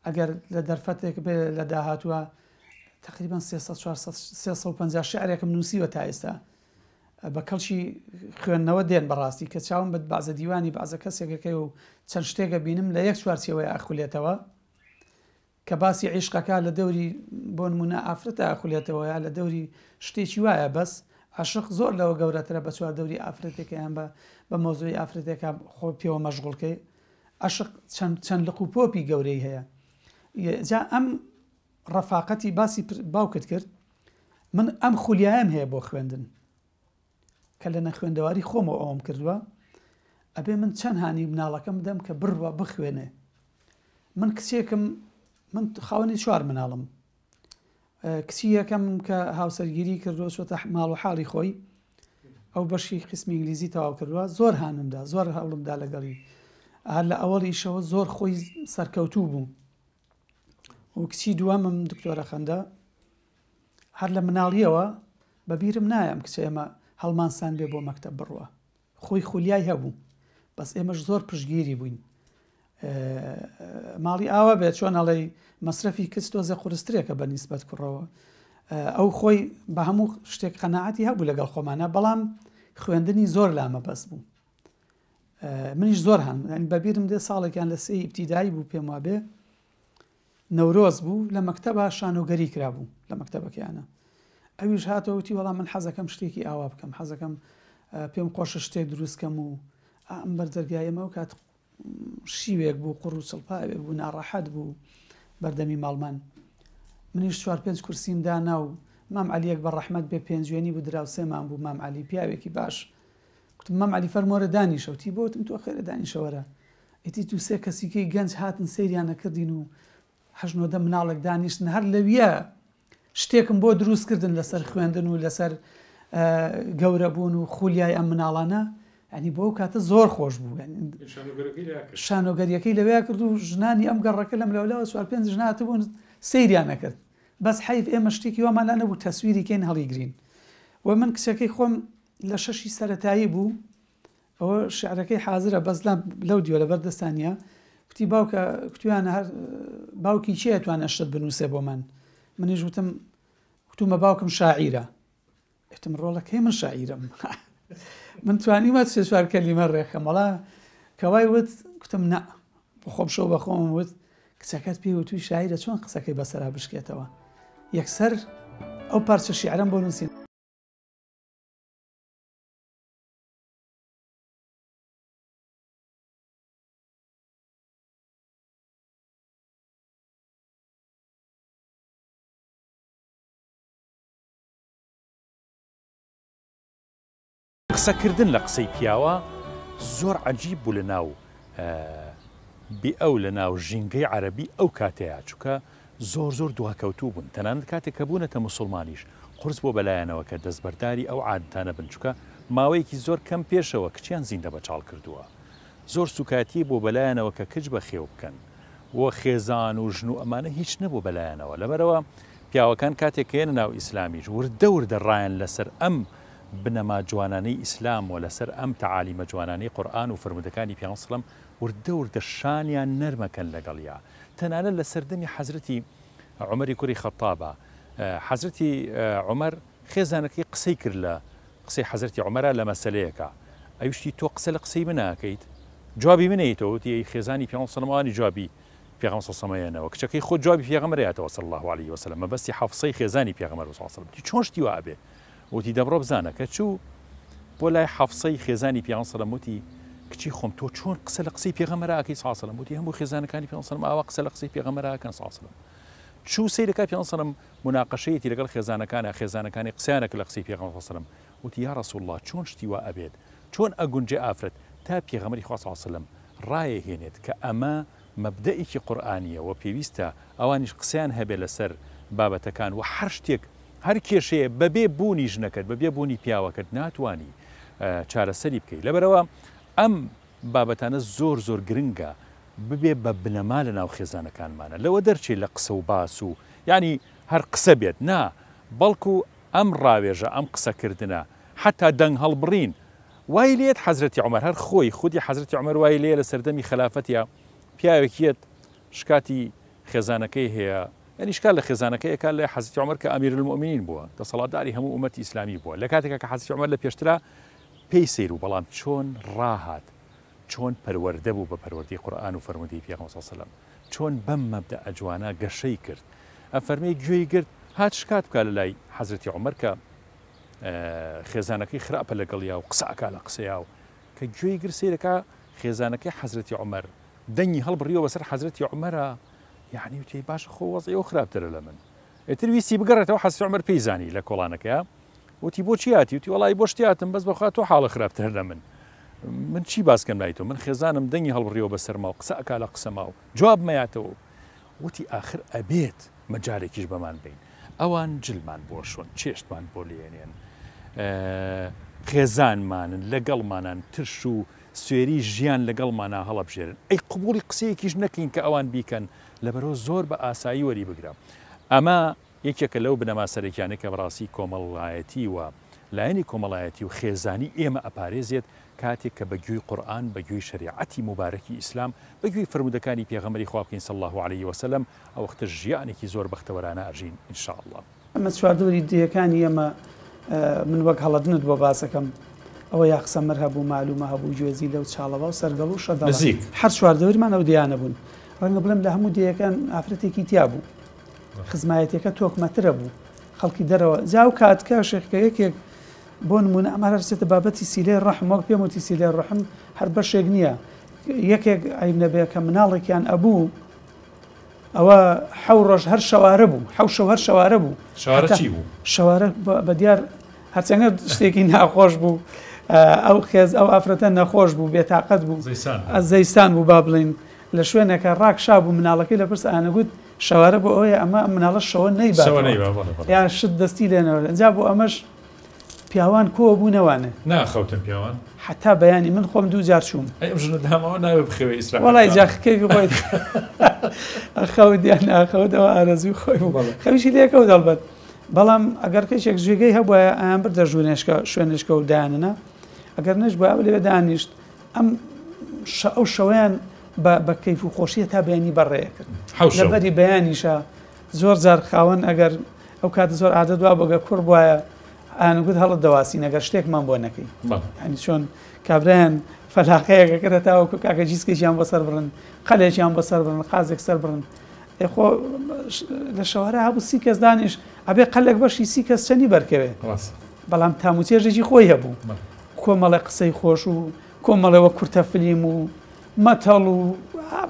ئەگەر لە دەرفەتێک بێ لە داهاتوە تقریبان 450 شعرێکم نووسیوە تا ئێستا بە کەڵکی خوێندنەوە دێن بەڕاستی کە چاوم بە بازە دیوانی بازە کەسێکەکەی و چەند شتێکە بینم لە یەک چوارچەوەی ئاخولێتەوە کە باسی عیشقەکە لە دەوری بۆ نمونە ئافرەتە ئاخولێتەوە یا لە دەوری شتێکی وایە بەس عاشق زۆر لەوە گەورەترە بە چوار دەوری ئافرەتێکیان بە بە مۆزۆی ئافرەتێکە خۆ پێوە مەشغڵکەی عاشق چەند لە قوپۆپی گەورەی هەیە جا ئەم ڕەفاقەتی باسی باوکت کرد من ئەم خولیایم هەیە بۆ خوێندن کە لە نەخوێندەواری خۆمەوە ئەوم کردووە ئەبێ من چەند هاانی مناڵەکەم دەم کە بڕوە بخوێنێ من کچێکم من خاوەنی چوار مناڵم کچی یەکەم کە هاوسەرگیری کردووە سوتە ماڵ و حاڵی خۆی ئەو بەشی قسمی ئنگلیزی تەواو کردووە زۆر هانمدا زۆر هەوڵمدا لەگەڵی هەر لە ئەوەڵیشەوە زۆر خۆی سەرکەوتوو بوو و کچی دووەمم دکتۆرە خەندە هەر لە مناڵیەوە بەبیرم نایم کچ ئێمە هەڵمانسان بێ بۆ مەکتە بڕوە خۆی خولیای هەبوو بەس ئێمەش زۆر پشگیری بووین ماڵی ئاوە بێت چۆن ئەڵێ مەصرفی کستۆ زە قورسسترێکە بە نیسبەت کوڕەوە ئەو خۆی بە هەموو شتێک قەنەعاتی هەبوو لەگەڵ خۆمانە بەڵام خوێندنی زۆر لامە بەس بوو منیش زۆر هەن بەبیرم دێ ساڵێکیان لە سی ئیبتیدایی بوو پێم وابێ نەورۆز بوو لە مەکتتەبە شانۆگەری کرابوو لە مەکتتەبەکەیانە ئەویش هاتەوەتی وەڵام من حەزەکەم شتێکی ئاوا بکەم حەزەکەم پێم خۆشە شتێک دروستکەم و ئەم بەردەرگایەمەوە کات شیوێک بوو قڕ و سڵپاوێ بوو ناڕەحەت بوو بەردەمی ماڵمان منیش چوار پێنج کورسیم دانا و مام علیەک بە ڕحمەت بێ پێنجێنی بوو دراو سێمان بوو مام علی پیاوێکی باش کوتم مام علی فەرمۆرە دانیشەوتی بۆتم تۆ خێرە دانیشەوەرە ئەتی تو سێ کەسیکەی گەنج هاتن سریانە کردین و هەژنۆدە مناڵێک دانیشتن هەر لەویە شتێکم بۆ دروستکردن لەسەر خوێندن و لەسەر گەورە بوون و خولیای ئەم مناڵانە ئەنی بۆ کاتە زۆر خۆش بوو شانۆگەریەکەی لەوەیە کرد و ژنانی ئەم گەڕەکە لەم لەولاوە سوار پێنج ژناتە بوون سەیریان نەکرد بەس حیف ئێمە شتێکی وامانان نەبوو تەسویری کەین هەڵیگرین و من کچەکەی خۆم لە شەشی سەتایی بوو ئەوە شعرەکەی حاضرە بەس لەم لەو دیوە لە بەردەستانە کوتی باوکە کوتویانە هەر باوکی چی ئەتوانە شت بنووسێ بۆ من منیش وتم کوتومە باوکم شاعیرە ئەتم ڕۆڵەکەی من شاعیرم من توانی وات سێ سووار کەلیمە ڕێخەمەڵا کەوای وت کوتم نا خۆم شەو بە خۆم وت کچەکەت پێ و توی شاعرە چۆن قسەکەی بەسەرا بشکێتەوە یەکسەر ئەو پارچە شیعرم بۆ نووسین قسەکردن لە قسەی پیاوە زۆر عجیب بوو لە ناو بی ئەو لە ناو ژینگەی عەربی ئەو کاتەیە چووکە زۆر زۆر دواکەوتوو بوون تەنانند کاتێک کە بوونەتە مسلمانیش قرس بۆ بەلایەنەوە کە دەستبەرداری ئەو عادتانە بنچکە ماوەیەکی زۆر کەم پێشەوە کچیان زیندە بەچال کردووە زۆر سوکاتی بۆ بەلایەنەوە کە کچ بە خێو بکەن وە خێزان و ژن و ئەمانە هیچ نەبوو بەلایەنەوە لەبەرەوە پیاوەکان کاتێکێن ناو ئیسلامیش وردە وردە ڕایەن لەسەر ئەم بنەما جوانانەی ئیسلام و لەسەر ئەم تعالیمە جوانانەی قورآن و فرمودەکانی پیانسڵم وردە وردە شانیان نەرمەکەن لەگەڵیا تەنانە لە سەردەمی حەزرەتی عمەری کوری خەتابە آه، حەزرەتی آه، عمەر خێزانەکەی قسەی کرد لە قسەی حەزرەتی عمەرە قصي مەسلەیەەکە ئەوشتی تۆ قسە لە قسەی مناکەیت جوابی منەیتەوەتی خێزانی پیان سلمانی جوابی پیغمبر صلی الله علیه و کچکی خود جوابی پیغمبر یا توسل الله علیه و سلم بس حفصی خزانی پیغمبر صلی الله علیه و سلم شتي وابي؟ وابه وتی دەبڕۆ بزانە کە چوو بۆ لای حەفسەی خێزانی پیان سەلمموتی کچی خۆم تۆ چۆن قسە لە قسەی پێغەمەراکی ساسەلم وتی هەموو خێزانەکانی پێ سەلم ئاوا قسە لە قسەی پێغەمەراکەن ساسەلم چوو سیرەکە پێ سەلم مناقەشەیەتی لەگەڵ خێزانەکانە خێزانەکانی قسەیانە لە قسەی پێغەمە سەلم وتی یا ڕسوڵله چۆن شتی وا ئەبێت چۆن ئەگونجێ ئافرەت تا پێغەمەری خواسەلم ڕایەهێنێت کە ئەمە مەبدەیکی قورآانیە و پێویستە ئەوانیش قسەیان هەبێ لەسەر بابەتەکان و هەر شتێک هەر کێشەیە بەبێ بوونی ژنەکەت بەبێ بوونی پیاوەکەت ناتوانانی چارەسەری بکەیت لەبەرەوە ئەم بابەتانە زۆر زۆر گرنگە ببێ بە بنەما لە ناو خێزانەکانمانە لەوە دەرچێت لە قسە و باس و ینی هەر قسە بێت نا بەڵکو ئەم ڕاوێژە ئەم قسەکردە حتا دەنگ هەڵبڕین وای لێت حەزرەتی عمر هەر خۆی خودی حەزرەتی عمر وای لێ لە سەردەمی خلافەتە پیاوێکیت شکاتی خێزانەکەی هەیە يعني اشكال لە كي لە لحزت عمر كامير المؤمنين المؤمنین تصلى داري هم ئومەتی اسلامي بووە لكاتك كحزت کە حەزی عمر لە پێشترا پێی سیر و بەڵام چۆن ڕاهات چۆن پەروەەردە بوو بە پەروەردی قورآان و فەرمودی پێسەلم بم مبدا اجوانا ئەجوانە گەشەی کرد ئە فەرمی گوێی گرت هات شکات بکە لای حەزرەتی عمر کە آه، خێزانەکەی خراپە لەگەڵیا و قساکە لە قسەیا و کە گوێی گر سیرەکە خێزانەکەی عمر دەنگی هەڵبڕیەوە بسر حەزرەتی عمره یعنی وتی باش خۆ وەزی ئەو خراپترە لە من ئەتر ویستی بگەڕێتەوە حەسی عمر پێیزانی لە کۆڵانەکەە وتی بۆچیاتی وتی وڵی بۆشتیاتم بەس بەخوا تۆ حاڵە خراپتر لە من من چی باسکەم لای تۆ من خێزانم دەنگی هەڵڕیەوە بە سەرما و قسەکە لە قسەما و جواب مەیاتەوە وتی آخر ئەبێت مەجارێکیش بەمان بین ئەوان جلمان بۆشۆن چێشتمان بۆ لێنێن خێزانمانن لەگەڵمانان ترش و سوێری ژیان لەگەڵمانە هەڵەبژێرن ئەی قوبولی قسەیەکیش نەکەین کە ئەوان بیکەن لە بەرەوە زۆر بە ئاسایی وەری بگرم ئەمە یەکێکە لەو بنەماسەرێکیانە کە بەڕاستی کۆمەڵایەتی وە لایەنی کۆمەڵایەتی و خێزانی ئێمە ئەپارێزێت کاتێک کە بەگوێی قورآن بەگوێی شریعەتی مبارەکی ئیسلام بەگوێی فرمودەکانی پێغەمەری خوابکەین سە الله عليه وسلم ئەوختە ژیانێکی زۆر بەختەوەرانە ئەژین انشاءله ئەمە چواردوری دیەکانی ئێمە من وەک هەڵەدنت بۆ باسەکەم ئەوە یاخسەمەر هەبوو معلومە هەبوو گوێزی لەو چاڵەوە و سەرگەڵ و شەدا نزیک هەر چواردەوریمان ئەو دیانە بوون ڕەنگە بڵم لە هەموو دیەکان ئافرەتێکی تیا بوو خزمایەتەکە تۆکمەترە بوو خەڵکی دەرەوە جااو کاتکە شێخکە یەکێک بۆ نمونە ئەمە هەرسێتە بابەتی سیلێ ڕەحمەک پێم وتی سیلێ ڕەحم هەر بەشێک نییە یەکێک ئایم نەبێ کە مناڵێکیان ئەبوو ئەوە حەو ڕۆژ هەر شەوارە بوو حەو شەو هەر شەوارە بوو شەوارە بە دیار هەرچەنگە شتێکی ناخۆش بوو ئەو خێز ئەو ئافرەتە نەخۆش بوو بێتاقەت بوو زەیسان بوو با بڵین لە شوێنێکە ڕاکشا بوو مناڵەکەی لە پرس ئاەگووت شەوارە بۆ ئەوە ئەمە مناڵە شەوە نەیبات یا شت دەستی لێنەوە ئەجا بۆ ئەمەش پیاوان کۆ بوو نەوانە ناخەوتن پیاوان حتا بەیانی من خۆم دوو جار چوم وڵی جاخکەوی خۆیت ئەخەوت دیان ناخەوتەوە ئارەزوی خۆی خەویشی لێکە و دەڵبەت بەڵام ئەگەر کەشێک ژێگەی هەبە ئەیان بردە ژوونێشکە شوێنشکە و دایانە ئەگەر نش بە لێ دانیشت ئەم ئەو شەوەیان بە کەیف و خۆشیە تا بەینی بەڕێکرد لەبەری بەیانیشە زۆر جار خاوەن ئەگەر ئەو کات زۆر عادە دوا بۆگە کوڕ وایە ئاگوت هەڵت دەواسی نەگەر شتێکمان بۆ نەکەی هەنی چۆن کابراەن فەلاقەیەکەکەتە تاوەکو کاکە جیسکەیان بەسەر بڕن قەلێکیان بەسەر بڕن قازێک سەر بڕن خۆ لە شەوارە هەبوو سی کەس دانیش ئەبێ قەلێک بەشی سی کەس چەنی بەرکەوێ بەڵام تاموچێژێکی خۆی هەبوو کۆمەڵی قسەی خۆش و کۆمەڵەوە کورتە فلیم و مەتەڵ و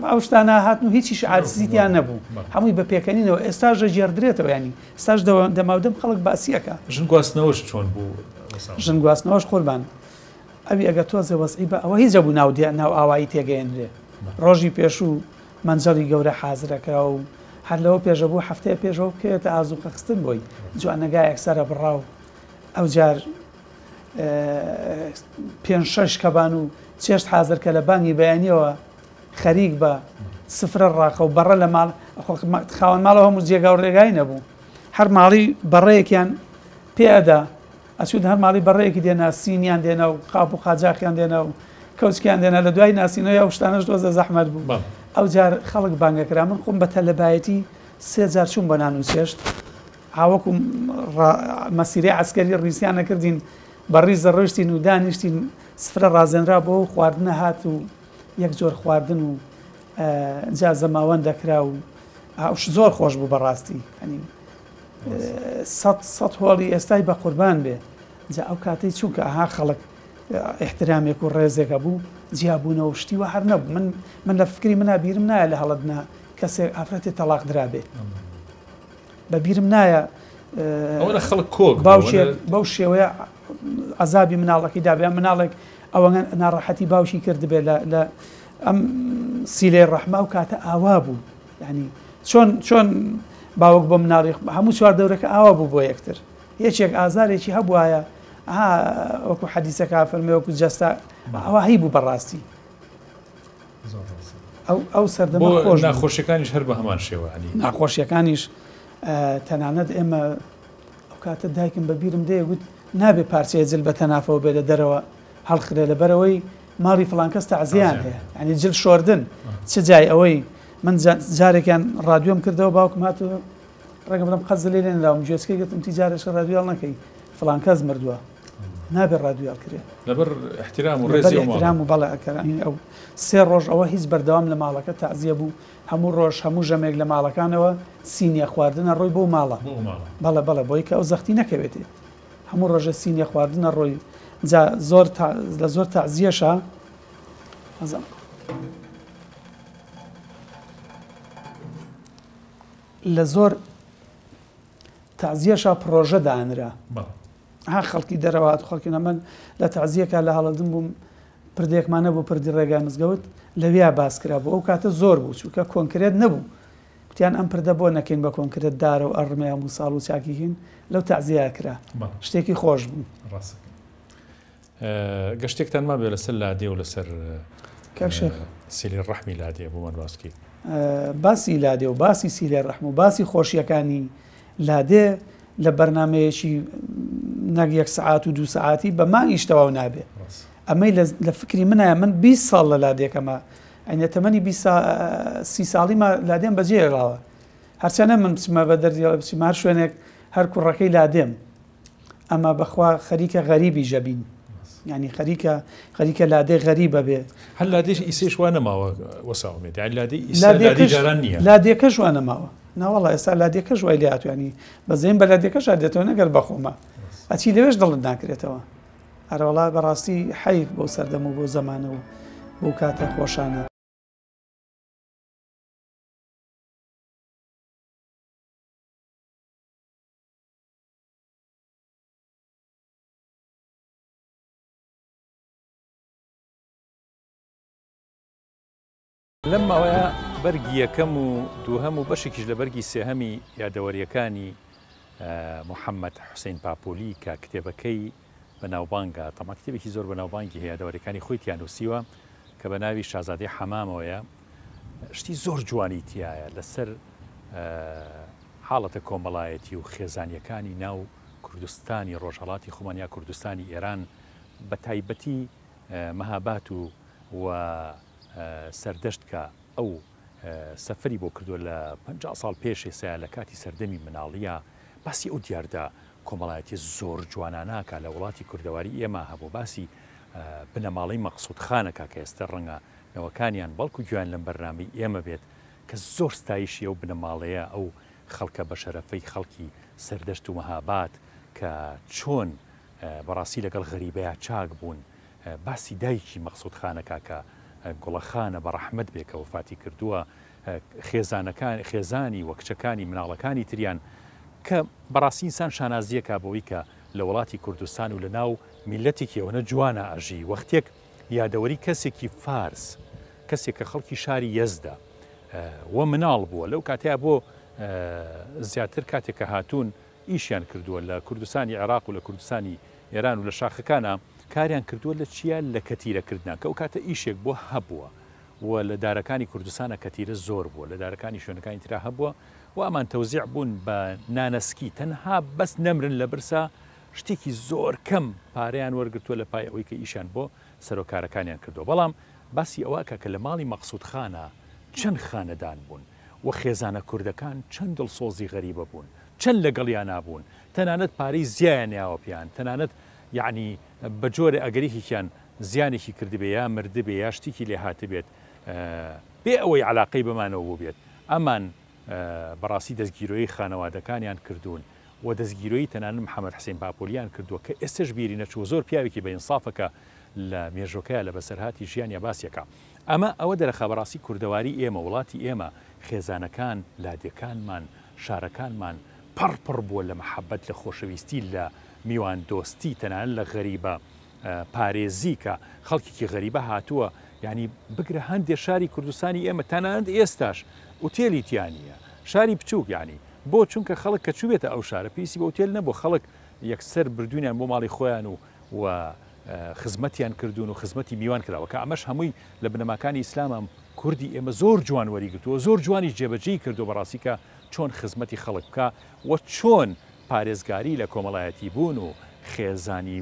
ئەو شتانە هاتن و هیچیش عزیتیان نەبوو هەمووی بە پێکەنینەوە ئێستاژە ژێردرێتەوە ینی ستاش دەماودەم خەڵک باسیەکە ژن گواستنەوەش چۆن بوو ژن گواستنەوەش قوربان ئەوی ئەگە تۆزە وەسعی بە ئەوە هیچ جەبوو ناودیان ناو ئاوایی تێگەێنرێ ڕۆژی پێش و منجەڵی گەورە حازرەکە و هەر لەەوە پێشە بوو هەفتەیە پێشەوە بکەوێتە ئازوو خەخستن بۆی جوانەگایەک سرە بڕاو ئەو جار پێ شەش کەبان و چێشت حاضر کە لە بانگی بەیانیەوە خەریک بە سفرە ڕاخە و بەڕە لە ماڵ خاوەن ماڵەوە هەموو جێگا و ڕێگای نەبوو هەر ماڵی بەڕەیەکیان پێدا ئەسود هەر ماڵی بەڕەیەکی دێنا سینیان دێنە و قاپ و قاجاقیان دێنە و کەوتکیان دێنە لە دوای ناسینەوە و شتانەش دۆزە زەحمەت بوو ئەو جار خەڵک بانگەکرا من قم بە تەلەبایەتی سێجار چوون بە نان و سێشت هاوەکو مەسیری عسکەری ڕیسیان نەکردین بەڕیزە ڕشتین و دانیشتین سفرە ڕازێنرا بۆ خواردنە هات و یەک جۆر خواردن و جا زەماوەند دەکرا و ئاوش زۆر خۆش بوو بەڕاستی هەنی سە هۆڵی ئێستای بە قوربان بێ جا ئەو کاتی چونکە ئاها خەڵک احترامێک و ڕێزێکە بوو جیابوونەوە شتی و هەر نەبوو من من لە فکری منە بیرم نایە لە هەڵدنا کەسێک ئافرەتی تەلاق درابێ بە بیرم نایە خەڵک کۆک باو شێوەیە عذابی مناڵەکەی دابیان مناڵێک ئەوە ناڕەحەتی باوشی کردبێ لە ئەم سیلێ ڕەحما و کاتە ئاوا بوو ینی چۆن چۆن باوەک بۆ مناڵێک هەموو چوار دەورەکە ئاوا بوو بۆ یەکتر یەکێک ئازارێکی هەبواە وەکو حەدیسەکە فەرمێوەکو جەستا ئەوە هەی بوو بەڕاستی ئەو ئەو سەردەمە خۆش ناخۆشیەکانیش هەر بە هەمان شێوەنی ناخۆشیەکانیش تەنانەت ئێمە ئەو کاتە دایکم بە بیرم دەیەگوت نابێ پارچەیە جل بە تەنافەوە بێ لە دەرەوە هەڵخرێ لە بەرەوەی ماڵی فلانکەس تازیان هەیە ئەنی جل شوردن چ جای ئەوەی من جارێکیان رادیۆم کردەوە باوکم هاتو ڕگە بڵم قەز لێ لێنراوم جێسکی گەتم تیجارش رادیۆڵ نەکەی فلانکەس مردووە نابێت رادیۆال کرێ لەبەر احترام و ڕێزیرام و بەڵێ ئەو سێ ڕۆژ ئەوە هیچ بەردەوام لە ماڵەکە تازیە بوو هەموو ڕۆژ هەموو ژەمێک لە ماڵەکانەوە سینیە خواردنە ڕۆی بۆ ماڵە بەڵە بەڵە بۆی کە ئەو زەختی نەکەوێتێت هەموو ڕۆژە سینیە خواردنە ڕۆی زۆر لە زۆر تازیەشە ئەزم. لە زۆر تازیەشە پرۆژە دانرا ها خەڵکی دەرەوات خەڵکی نەمەن لە تازیەکە لە هەڵەدن بووم پردێکمانە بۆ پردی ڕێگا مزگەوت لەویا باسکرا بوو ئەو کاتە زۆر بوو چووکە کۆنکرێت نەبوو وتیان ئەم پردە بۆ نەکەین بە کۆنکرێت دارە و ئەڕمەیە موساڵ و چاکی هین لەو تازیاکرا شتێکی خۆش بوو گەشتێکتانما بێ لەسەر لادێ و لەسەر سیلی ڕحمی لادێ بۆمان باسکی باسی لادێ و باسی سیلێ ڕحم و باسی خۆشیەکانی لادێ لە بەرنمەیەکی نەگ یەک سعات و دو سعاتی بە مانگیشتەوە و نابێ ئەمەی لە فکری منە من 20 ساڵ لە لادێکەمە ئەینە تەمەنی سی ساڵیمە لادێم بەجێراوە هەرچەنە من بچمە بە دەردیڵە بچمار شوێنێک هەر کوڕەکەی لادێم ئەمە بەخوا خەریکە غەریبی ژەبین ینی خەریکە خەریکە لادێ غەری بەبێ هەر لادێش ئیسێش وانەماوە وەساومێت لادێکەش وانەماوە ناوەڵە ئێستا لادێکەش وای لاتوانی بەزین بە لادێکەش دێتەوە نەگەر بەخۆمە ئەچی لەوێش دڵت ناکرێتەوە هەرەوەڵا بەڕاستی حەیف بۆ سەردەم و بۆ زەمانەوە بۆ کاتە خۆشانە لەم ماوەیە بەرگی یەکەم و دووهەم و بەشێکیش لە بەرگی سێهەمی یادەوەریەکانی محەممەد حوسین پاپۆلی کە کتێبەکەی بەناوبانگە تەماکتێبێکی زۆر بەناوبانگی هەیە دەوەریەکانی خۆی تیانوسیوە کە بە ناوی شازادی حەمامەوەیە شتی زۆر جوانی تایە لەسەر حاڵەتە کۆمەڵایەتی و خێزانیەکانی ناو کوردستانی ڕۆژهڵاتی خمانیا کوردستانی ئێران بە تایبەتی مەهابات و سەردەشتکە ئەو سەفری بۆ کردووە لە 50 سال پێشێسا لە کاتی سەردەمی مناڵیە باسی ئەو دیاردا کۆمەڵایەتی زۆر جواناناکە لە وڵاتی کوردەواری ئێمە هەبوو باسی بنەماڵی مەقصود خانەکە کە ئێستا ڕەنگە نەوەکانیان بەڵکو گویان لەم بەرنامی ئێمە بێت کە زۆر ستایشی ئەو بنەماڵەیە ئەو خەڵکە بە شەرەفەی خەڵکی سەردەشت و مەهابات کە چۆن بەڕاستی لەگەڵ غەریبەیە چاک بوون باسی دایکی مەقصود خانەکە کە گوڵەخانە بە ڕەحمد بێکە وفاتی کردووە خێزانەکان خێزانی وە کچەکانی مناڵەکانی تریان کە بەڕاستینسان شانازیەکە بەوەی کە لە وڵاتی کوردستان و لە ناو میلەتێکی ئەوەنە جوانە ئاژی وەختێک یادەوەری کەسێکی فارس کەسێک کە خەڵکی شاری یەزدا وە مناڵ بووە لەو کاتیا بۆ زیاتر کاتێک کە هاتوون ئیشیان کردووە لە کوردستانی عراق و لە کوردستانی ئێران و لە شاخەکانە کاریان کردووە لە چیە لە کەتیرەکردنا کە ئەو کاتە ئیشێک بۆ هەبووە و لە دارەکانی کوردستانە کەتیرە زۆر بووە لە دارەکانی شوێنەکانی تررا هەبووە و ئەمان تەوزیع بوون بە نانەسکی تەنها بەس نەمرن لە برسا شتێکی زۆر کەم پارەیان وەرگتووە لە پای ئەوەی کە ئیشان بۆ سەرۆکارەکانیان کردو بەڵام باسی ئەوەکە کە لە ماڵی مەقصود خانە چەند خانەدان بوون و خێزانە کوردەکان چەند دڵسۆزی غەریبە بوون چەند لەگەڵیان نبوون تەنانەت پارەی زیایانیاوە پیان تەنانەت یعنی بە جۆرە ئەگەریکیان زیانێکی کردبێ یا مردبێ یا شتێکی لێ هاات بێت بێ ئەوەی علاقەی بمانەوە بوو بێت ئەمان بەڕاستی دەستگیرۆی خانەوادەکانیان کردوون و دەستگیرۆی تەنان محەممەد حسین پاپۆلیان کردووە کە ئێستش بیری نەچوو زۆر پیاوێکی بە ئینسافەکە لە مێژۆکەیە لە بەسەرهاتی ژیان یا باسیەکە ئەمە ئەوە دەرەخە بەڕاستی کوردەواری ئێمە وڵاتی ئێمە خێزانەکان لادیەکانمان شارەکانمان پڕپڕ بووە لە محەبەت لە خۆشەویستی لە میوان دۆستی تەنان لە غەریبە پارێزی کە خەڵکیکی غەریبە هاتووە ینی بگرە هەندێک شاری کوردستانی ئێمە تەنانند ئێستاش ئوتێلی تیانە شاری بچووک ینی بۆ چونکە خەڵک کە چوێتە ئەو شارە پێیسی بە ئوتێل نەبوو خەڵک یەکسەر بردوونیان بۆ ماڵی خۆیان و و خزمەتیان کردوون و خزمەتی میوان کراوە کە ئەمەش هەمووی لە بنەماکانی ئیسلامم کوردی ئێمە زۆر جوان وەریگرتووە زۆر جوانی جێبەجێی کردو بەڕاستیکە چۆن خزمەتی خەڵک بکە و چۆن پارێزگاری لە کۆمەڵایەتی بوون و خێزانی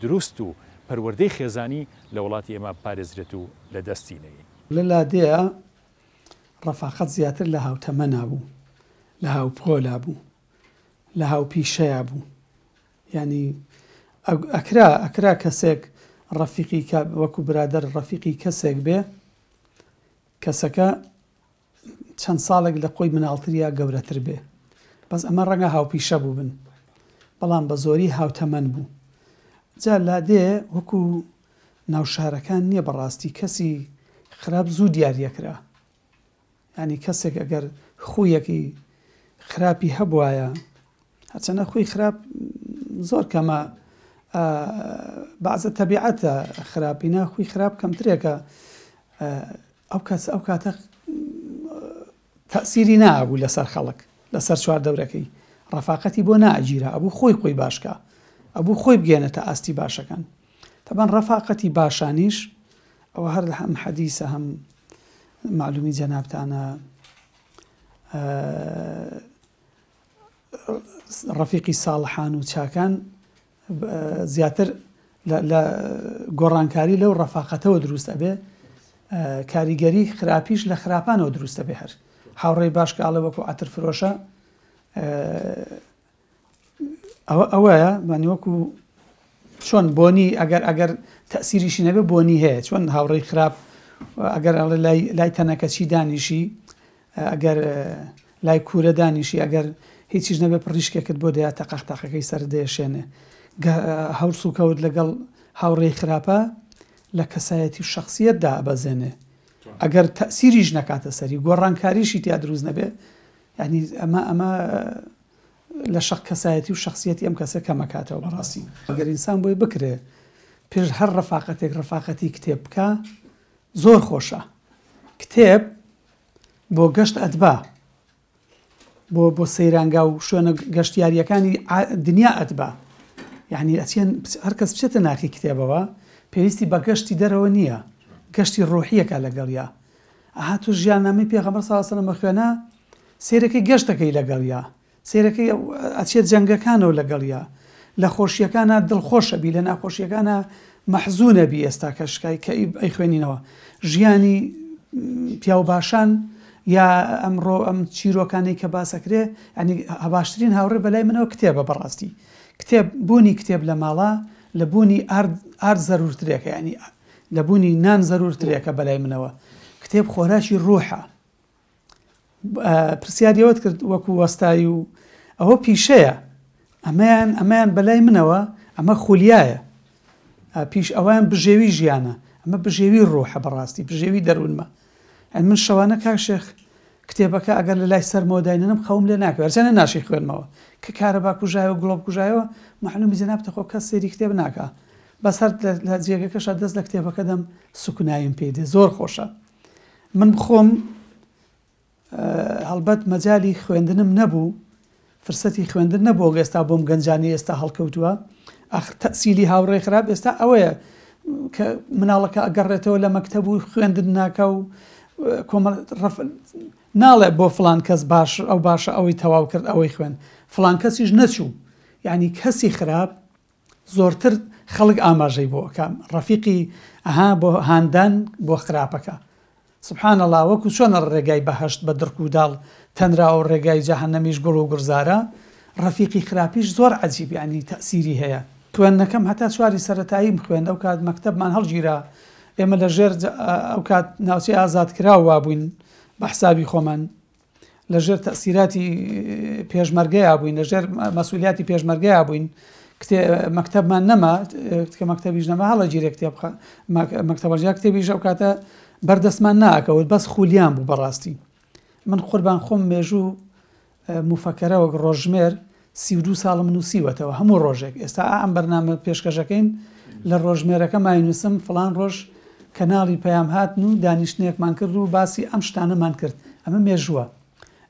دروست و پەروەردەی خێزانی لە وڵاتی ئێمە پارێزرێت و لە دەستینەوەی لە لادەیە ڕەفاقەت زیاتر لە هاوتەمە نابوو لە هاوپۆلا بوو لە هاوپیشەیە بوو ینی ئەکرا ئەکرا کەسێک ڕەفیقی وەکو برادر ڕەفیقی کەسێک بێ کەسەکە چەند ساڵێک لە خۆی مناڵتریا گەورەتر بێ بەس ئەمە ڕەنگە هاوپیشە بوو بن بەڵام بە زۆری هاوتەمەند بوو جا لادێ وەکو ناوشارەکان نییە بەڕاستی کەسی خراپ زوو دیارەکرا ینی کەسێک ئەگەر خویەکی خراپی هەبواە هەچەنە خوی خراپ زۆر کەمە بازە تەبیعەتە خراپینا خوی خراپ کەمترێکە ئەو کەس ئەو کاتە تەسیری نابوو لەسەر خەڵک لەسەر چوار دەورەکەی ڕەفاقەتی بۆ ناگیرە ئەبوو خۆی خۆی باشکە ئەبوو خۆی بگێنێتە ئاستی باشەکان تەبان ڕەفاقەتی باشانیش ئەوە هەر لە هەم حەدیسە هەم معلومی جەنابتانە ڕەفیقی ساڵحان و چاکان زیاتر لە گۆڕانکاری لەو ڕەفاقەتەوە دروست ئەبێ کاریگەری خراپیش لە خراپانەوە دروستە بێ هەر هاوڕێ باشکە ئاڵە وەکو ئاتر فرۆشە ئەوە ئەوەیە مانیوەکو چۆن بۆنی ئەگەر ئەگەر تەسیریشی نەبێ بۆنی هەیە چۆن هاوڕێی خراپ ئەگەر ئەڵێ لای تەنەکە چی دانیشی ئەگەر لای کورە دانیشی ئەگەر هیچیش نەبێ پڕیشکێکت بۆ دەیە تەقەختەقەکەی سەردەشێنێ هەورس و کەوت لەگەڵ هاوڕێی خراپە لە کەسایەتی شخصیت دابەزێنێ ئەگەر تەسیریش نکاتە سەری گۆڕانکاریشی تیا دروست نەبێ ینی ئەمە ئەمە لە شەق کەسایەتی و شخصیەتی ئەم کەسە کەمەکاتەوە بەڕاستی ئەگەر ئینسان بۆی بکرێ پێش هەر ڕفاقەتێک ڕفاقەتی کتێب بکە زۆر خۆشە کتێب بۆ گەشت ئەتبا بۆ بۆ سەیرانگا و شوێنە گەشتیاریەکانی دنیا ئەتبا یعنی ئەچێن هەر کەس بچێتە ناخی کتێبەوە پێویستی بە گەشتی دەرەوە نییە گەشتی ڕۆحیەکە لەگەڵیا ئەها تو ژیاننامەی پێغەمبەر ساسەە مەخوێنە سێرەکەی گەشتەکەی لەگەڵیا سێرەکەی ئەچێت جەنگەکانەوە لەگەڵیا لە خۆشیەکانە دڵخۆشەبی لە ناخۆشیەکانە مەحزوونە بی ئێستا کە شکای کە ئەی خوێنینەوە ژیانی پیاو باشان یا ئەمڕۆ ئەم چیرۆکانەی کە باسەکرێ ئەنی هەباشترین هاوڕێ بەلای منەوە کتێبە بەڕاستی کتێب بوونی کتێب لە ماڵا لە بوونی ئارد زەرورترێکە ینی لەبوونی نان زەرورترەکە بەلای منەوە کتێب خۆراشی ڕۆحە پرسیاریەوەت کرد وەکو وەستایی و ئەوە پیشەیە ئەمەیان ئەمەیان بەلای منەوە ئەمە خولیایە پیش ئەویان بژێوی ژیانە ئەمە بژێوی ڕۆحە بەڕاستی بژێوی دەروونمە ئەن من شەوانە کاکشێخ کتێبەکە ئەگەر لە لای سەرمەوەداینەم خەوم لێ ناکەوەرجانە ناشی خوێنمەوە کە کارە باکوژایەوە گڵۆب کوژایەوە محلومی زەنابتەخۆ کەس سێری کتێب ناکە بەسەر لە جێگەکەشە دەست لە کتێبەکە دەم سوکنایم پێدێ زۆر خۆشە من بخۆم هەڵبەت مەجای خوێندنم نەبوو فرسەتی خوێندن نەبوو ئێستا بۆم گەنجانی ئێستا هەڵکەوتووە ئەختەسیلی هاوڕێ خراپ ئێستا ئەوەیە کە مناڵەکە ئەگەڕێتەوە لە مەکتتەب و خوێندن ناکە و ناڵێ بۆ فلان کەس باش ئەو باشە ئەوەی تەواو کرد ئەوەی خوێن فلان کەسیش نەچوو یعنی کەسی خراپ زۆرتر خەڵک ئاماژەی بۆکە ڕەفیقی ئەها بۆ هاندان بۆ خراپەکە سبحان الله وەکو چۆنە ڕێگای بەهشت بە درک و داڵ تەنرا و ڕێگای جەهنەمیش گوڵ و گرزارە ڕەفیقی خراپیش زۆر عجیب ینی تەسیری هەیە توێنەکەم هەتا سواری سەتاییم خوێن ئەو کات مەکتبمان هەڵگیرا ئێمە لە ژێر ئەو کات ناوچەی ئازادکراوە بووین بە حسابی خۆمان لەژێر تەسیراتی پێشمەرگەیە بووین لەژێر مەسوولیاتی پێشمەرگەیە بووین مەکتبمان نەما کە مەکتتەبیش نەما هەڵە جیرە کتێب مەکتتەبەژیا کتێبیش ئەو کاتە بەردەستمان ناکەوت بەس خولیان بوو بەڕاستی من قوربان خۆم مێژوو موفەکەرەوەک ڕۆژمێر سیدو ساڵم نووسیوەتەوە هەموو ڕۆژێک ئێستا ئەم بەرنامە پێشکەشەکەین لە ڕۆژمێرەکە ماینووسم فلان ڕۆژ کەناڵی پەیام هاتن و دانیشتنێکمان کرد و باسی ئەم شتانەمان کرد ئەمە مێژووە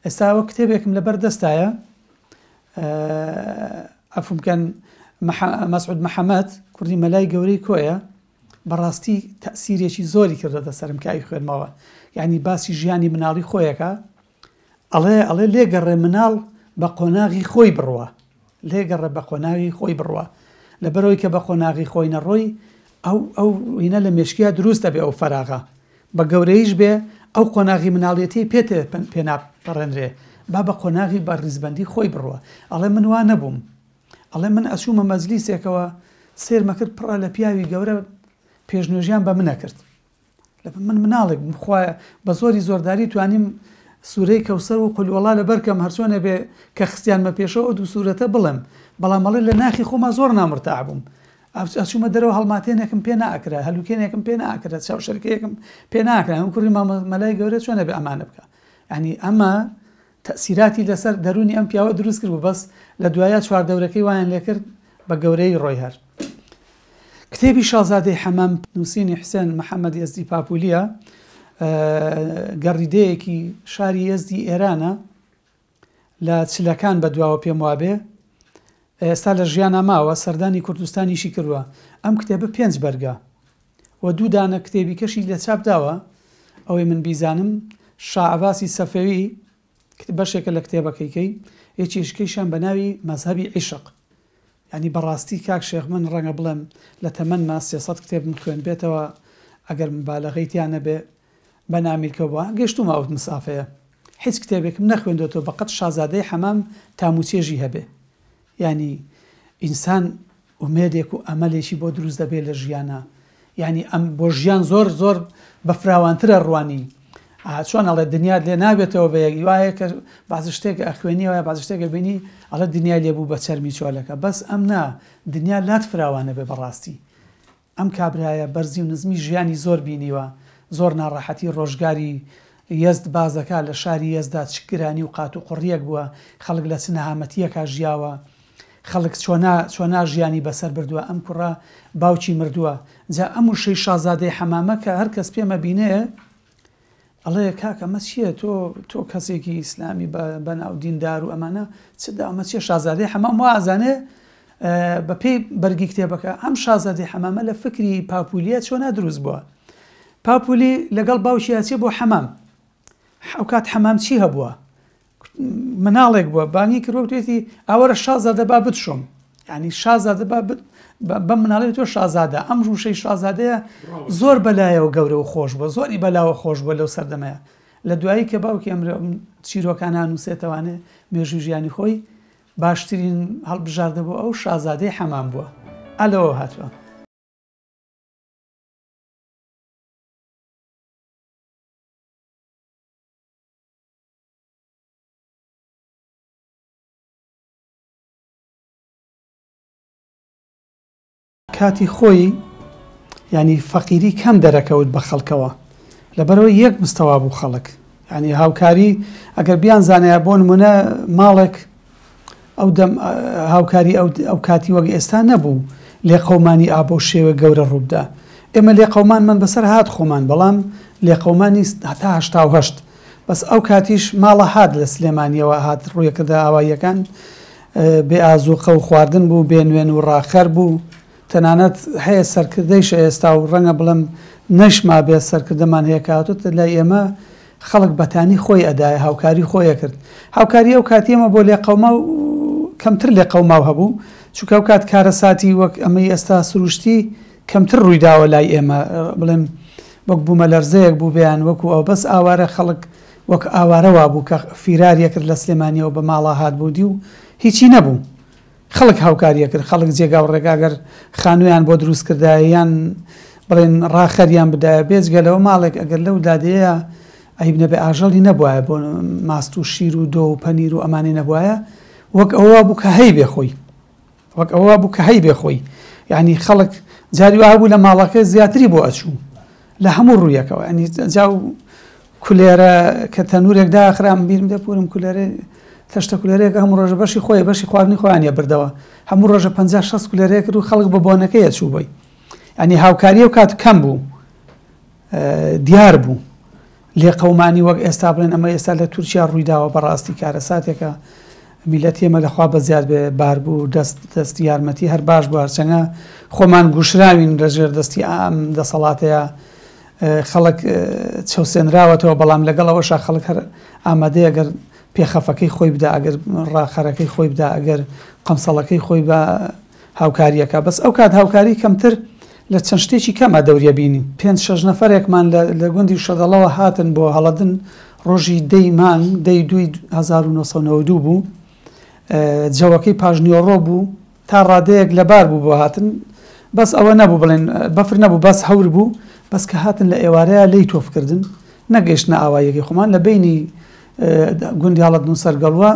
ئێستا وە کتێبێکم لە بەردەستایە ئەفمکەن مەسعود محەممەد کوردی مەلای گەورەی کۆیە بەڕاستی تەسیرێکی زۆری کردەتە سرم کای خوێنمەوە یعنی باسی ژیانی مناڵی خۆیەکە ئەڵێ ئەڵێ لێگەڕێ مناڵ بە قۆناغی خۆی بڕوە لێگەڕە بە قۆناوی خۆی بڕوە لەبەرەوەی کە بە خۆناغی خۆی نەڕۆی ئەو ئەو وینە لە مشکیا دروستە بێ ئەو فەراغا بە گەورەیش بێ ئەو قۆناغی مناڵەتی پێتێ پێناپەڕێنرێ با بە قۆناغی بە ڕیزبندی خۆی بڕوە ئەڵێ من وان نەبووم ئەڵێ من ئەسوومە مەزلیسێکەوە سێرمەکرد پڕە لە پیاوی گەورە پێشنێژیان بە منە کرد لە من مناڵێک بخواە بە زۆری زۆرداری توانیم سوورەی کەوسەر و قلوەڵا لە بەرکەم هەرچۆنە بێ کە خستیانمە پێشەوە دوو سوورەتە بڵم بەڵامەڵێ لە ناخی خۆما زۆر نامرتع بووم ئەچوومە دەرەوە هەڵماتێنێکم پێ ناکرا هەلوکێنێکم پێ ناکرێت چاو شەرکەیەکم پێ ناکرا ئەم کوڕی مەلای گەورە چۆنە بێ ئەمانە بکە ینی ئەمە تەسیراتی لەسەر دەرونی ئەم پیاوە دروست کرد و بەس لە دوایە چواردەورەکەی وایان لێکرد بە گەورەی ڕۆیهر کتێبی شازادەی حەمەم نووسینی حسێن محەممەد ئەزدی پاپولیە گەڕیدەیەکی شاری ئێزدی ئێرانە لە چلەکان بە دواوە پێم وابێ ئێستا لە ژیانە ماوە سەردانی کوردستانیشی کردووە ئەم کتێبە پێنج بەرگە و دوودانە کتێبی کەشی لە چاپداوە ئەوەی من بیزانم شعباسی سەفەوی بەشێکە لە کتێبەکەیکەی یەکیشکیشان بە ناوی مەذهبی عیشق ینی بەڕاستی کاک شێخ من ڕەنگە بڵێم لە تەمەەن ما سێسەد کتێب خوێن بێتەوە ئەگەر مبالەغیتیانە بێ بە نامیرکە بووە گەشتوم ئەوت مسافەیە هیچ کتێبێکم نەخوێندێتەوە بەقەت شازادەی حەمام تاموچێژی هەبێ ینی ئینسان ومێدێک و ئەمەلێکی بۆ دروست دەبێت لە ژیانە ینی ئەم بۆ ژیان زۆر زۆر بە فراوانترە ڕوانی چۆن ئەڵێ دنیات لێ نابێتەوە بە یەک وایە کە باز شتێک ئەخوێنیەوە باز شتێکە بینی ئەڵە دنیا لێبوو بە چەرمی چۆلەکە بەس ئەم نا دنیا لات فراوانە بێ بەڕاستی ئەم کابرایە بەرزی و نزمی ژیانی زۆر بینیوە زۆر ناڕاحەتی ڕۆژگاری یەست بازەکە لە شاری یەزدا چکرانی و قات و قڕیەک بووە خەڵک لە سنەهامەتیەکە ژیاوە خەڵک چۆنا ژیانی بەسەر بردووە ئەم کوڕە باوکی مردووە جا ئەم و شەی شازادەی حەمامە کە هەر کەس پێمە بینەیە ئەڵێ کاکە مەسیە تۆ تۆ کەسێکی ئیسلامی بە ناودیندار و ئەمانە چدا مەسیە شازادەی حەمام و ئازانێ بە پێی بەرگی کتێبەکە ئەم شازادەی حەمامە لە فکری پاپولیە چۆنا دروست بووە پاپولی لەگەڵ باوشیاچێ بۆ حەمام حوکات حەمام چی هەبووە مناڵێک بووە بانی کردوێتی ئەوەرە شازادە با بتشم ینی شازادە با بە مناڵی تۆ شازادە ئەم ژوشەی شازادەیە زۆر بەلایەوە گەورە و خۆش بووە زۆری بەلاوە خۆش بووە لەو سەردەمەیە لە دوایی کە باوکی ئەمرە چیرۆکانان نووسێتەوانێ مێژوی ژیانی خۆی باشترین هەڵبژاردەبوو ئەو شازادەی حەمان بووە ئەلەوە هاتووە. کاتی خۆی ینی فەقیری کەم دەرەکەوت بە خەڵکەوە لەبەرەوە یەک مستەوا بوو خەڵک ینی هاوکاری ئەگەر بیان زانایە بۆ نمونە ماڵێک ئەو دەم هاوکاری ئەو کاتی وەک ئێستا نەبوو لێ قەمانی ئابۆ شێوە گەورە ڕوودا ئێمە لێ قەمان من بەسەر هات خۆمان بەڵام لێ قەمانی تاهشت بەس ئەو کاتیش ماڵە هاات لە سلێمانیەوە هات ڕوویەکەدا ئاواییەکان بێ ئازوو خەو خواردن بوو بێ نوێن و ڕاخەر بوو تەنانەت هەیە سەرکردەیش ئێستا و ڕەنگە بڵم نەشما بێ سەرکردەمان هەیەکاتوت لە ئێمە خەڵک بەتانی خۆی ئەدایە هاوکاری خۆیە کرد هاوکاری ئەو کاتیمە بۆ لێ قەما کەمتر لێ قەماو هەبوو چونکە ئەو کات کارەساتی وەک ئەمەی ئێستا سروشتی کەمتر ڕوویداوە لای ئێمە بڵێن وەک بوومە لەرزەیەک بوو بیان وەکو ئەو بەس ئاوارە خەڵک وەک ئاوارەوا بوو کە فیراریە کرد لە سلێمانیەوە بە ماڵا هاات بودی و هیچی نەبوو خەڵک هاوکاریە کرد خەڵک جێگا و ڕێگاگەر خانویان بۆ دروست کردایان بڵێن ڕاخەریان بدایە بێزگەلەوە ماڵێک ئەگەر لەو دادەیە ئەیبنە بە ئاژەڵی نەبواە بۆ ماست و شیر و دۆ و پەنیر و ئەمانی نەبواە وەک ئەوە بوو کە هەی بێ خۆی وەک ئەوە بوو کە هەی بێ خۆی یعنی خەڵک جاریوا بوو لە ماڵەکە زیاتری بۆ ئەچوو لە هەموو ڕوویەکەەوە ئەنی جا و کولێرە کە تەنورێک داخرام بیرم دەپورم کولێرە تەشتە کولێرەیەک هەموو ڕۆژە بەشی خۆی بەشی خواردنی خۆیانە بردەوە هەموو ڕۆژە 50 6 کولێرەیە کرد و خەڵک بە بۆنەکەیە چوبی ئەنی هاوکاریە و کات کەم بوو دیار بوو لێ قەمانی وەک ئێستا بڵێن ئەمە ئێستا لە تورکیا ڕوویداوە بەڕاستی کارە ساتێکە میلەتی ئمە لەخوا بە زیاد بێ بار بوو دەست دەست یارمەتی هەر باش بوو هەرچەنە خۆمان گوشراوین لەژێر دەستی ئام دەسەڵاتەیە خەڵک چەوسێنراوەتەوە بەڵام لەگەڵەوەش خەڵک هەر ئامادەیە گەر پێخەفەکەی خۆی بدا ئەگەر ڕاخەرەکەی خۆی بدا ئەگەر قەمسەڵەکەی خۆی بە هاوکاریەکە بەس ئەو کات هاوکاری کەمتر لە چەند شتێکی کەمە دەوریە بینی پێنج شەژ نەفرێکمان لە گوندی شەدەڵەوە هاتن بۆ هەڵەدن ڕۆژی دەیمان دەی دوی 1992 بوو جەوەکەی پاژنیۆڕۆ بوو تا ڕادەیەک لەبار بوو بۆ هاتن بەس ئەوە نەبوو بڵێن بەفر نەبوو بەس هەور بوو بەس کە هاتن لە ئێوارەیە لی تۆفکردن نەگەیشتە ئاوایەکی خۆمان لە بینی گوندی هەڵت و سەرگەڵوە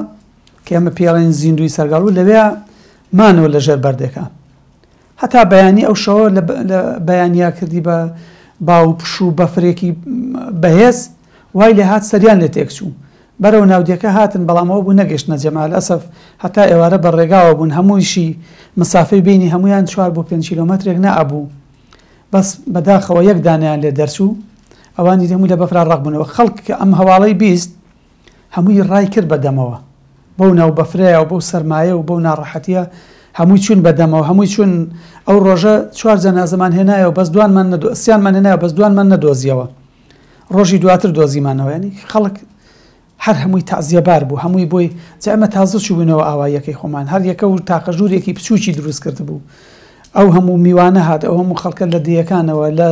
کە ئەمە پێڵێن زیندوی سەرگەڵ و لەوێ مانەوە لە ژێر بەردەکە هەتا بەیانی ئەو شەوە لە بەیانیا کردی بە با و پش و بەفرێکی بەهێز وای لە هات سەریان لە تێکچوو بەرەو ناودیەکە هاتن بەڵامەوە بوو نەگەشتە جەمال ئەسف هەتا ئێوارە بە ڕێگاوە بوون هەموویشی مسافەی بینی هەمویان چوار بۆ 5 کیلومترێک نەبوو بەس بەداخەوە یەک دانیان لێ دەرچوو ئەوانی دەمو لە بەفرا ڕقبوونەوە خەڵک کە ئەم هەواڵی بیست هەمووی ڕای کرد بەدەمەوە بەو ناو بەفرەیە و بەو سرمایە و بەو ناڕەحەتە هەمووی چون بەدەمەوە هەمووی چون ئەو ڕۆژە چوار جەنازەمان هێنایە و بەس دوانمان سیانمان هێنایە بەس دوانمان نەدۆزیەوە ڕۆژی دواتر دۆزیمانەوە ینی خەڵک هەر هەمووی تازیەبار بوو هەمووی بۆی جەمە تازەچ بوونەوە ئاوایەکەی خۆمان هەر یەکە و تاقەژورێکی پچوکی دروست کرد بوو ئەو هەموو میوانە هات ئەو هەموو خەڵکە لە دیەکانەوە لە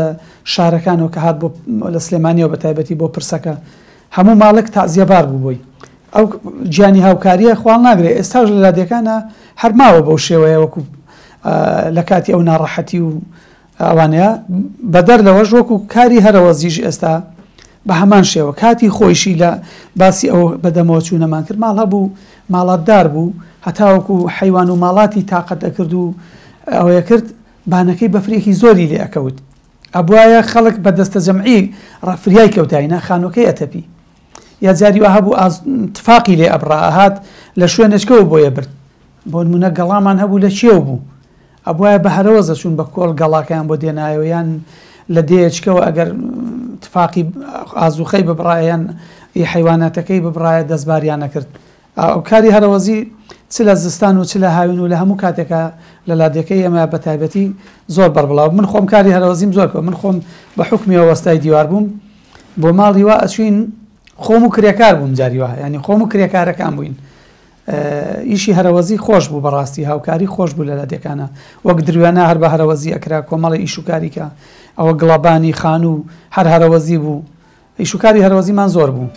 شارەکانەوە کە هات بۆ لە سلێمانیەوە بە تایبەتی بۆ پرسەکە هەموو ماڵک تازیەبار بوو بووی ئەو گیانی هاوکاریە خواڵ ناگرێت ئێستاژ لە لادەکانە هەرماوە بەو شێوەیە وەکو لە کاتی ئەو ناڕەحەتی و ئەوانەیە بەدەر لەوەش وەکو کاری هەرەوە زیژ ئێستا بە هەمان شێوە کاتی خۆیشی لە باسی ئەو بەدەمەوە چوونەمان کرد ماڵ هەبوو ماڵاتدار بوو هەتاوەکو حیوان و ماڵاتی تااقەت ئەکرد و ئەوەیە کرد بانەکەی بەفرێکی زۆری لێ ئەکەوت ئەبواە خەڵک بە دەستە جەمعی ڕفریای کەوتایە خانۆکەی ئەتەپی یا جاریوە هەبوو تفاقی لێ ئەبراهات لە شوێنشکەوە بۆیە برد بۆ نمونە گەڵامان هەبوو لە چێو بوو ئەبواە بە هەرەوە زەچون بە کۆڵ گەڵاکیان بۆ دێنایەوە یان لە دێچکەوە ئەگەر تفاقی ئازوخەی ببرایەن ی حیواناتەکەی ببرایە دەستباریان نەکرد ئەو کاری هەرەوەزی چ لە زستان و چ لە هاوین و لە هەموو کاتێکە لە لادەکەی ئەمە بە تایبەتی زۆر بەربڵاو من خۆم کاری هەرەوەزیم زۆرکەوە من خۆم بە حکمیەوە وەستای دیوار بووم بۆ ماڵی وا ئەچین خۆم و کرێکار بووم جاریوە ینی خۆم و کرێکارەکان بووین ئیشی هەرەوەزی خۆش بوو بەڕاستی هاوکاری خۆش بوو لە لەدەکانە وەک دروێنە هەر بە هەرەوەزی ئەکرا کۆمەڵی ئیشوکاریکە ئەوە گڵابانی خان و هەر هەرەوەزی بوو ئیشوکاری هەرەوەزیمان زۆر بوو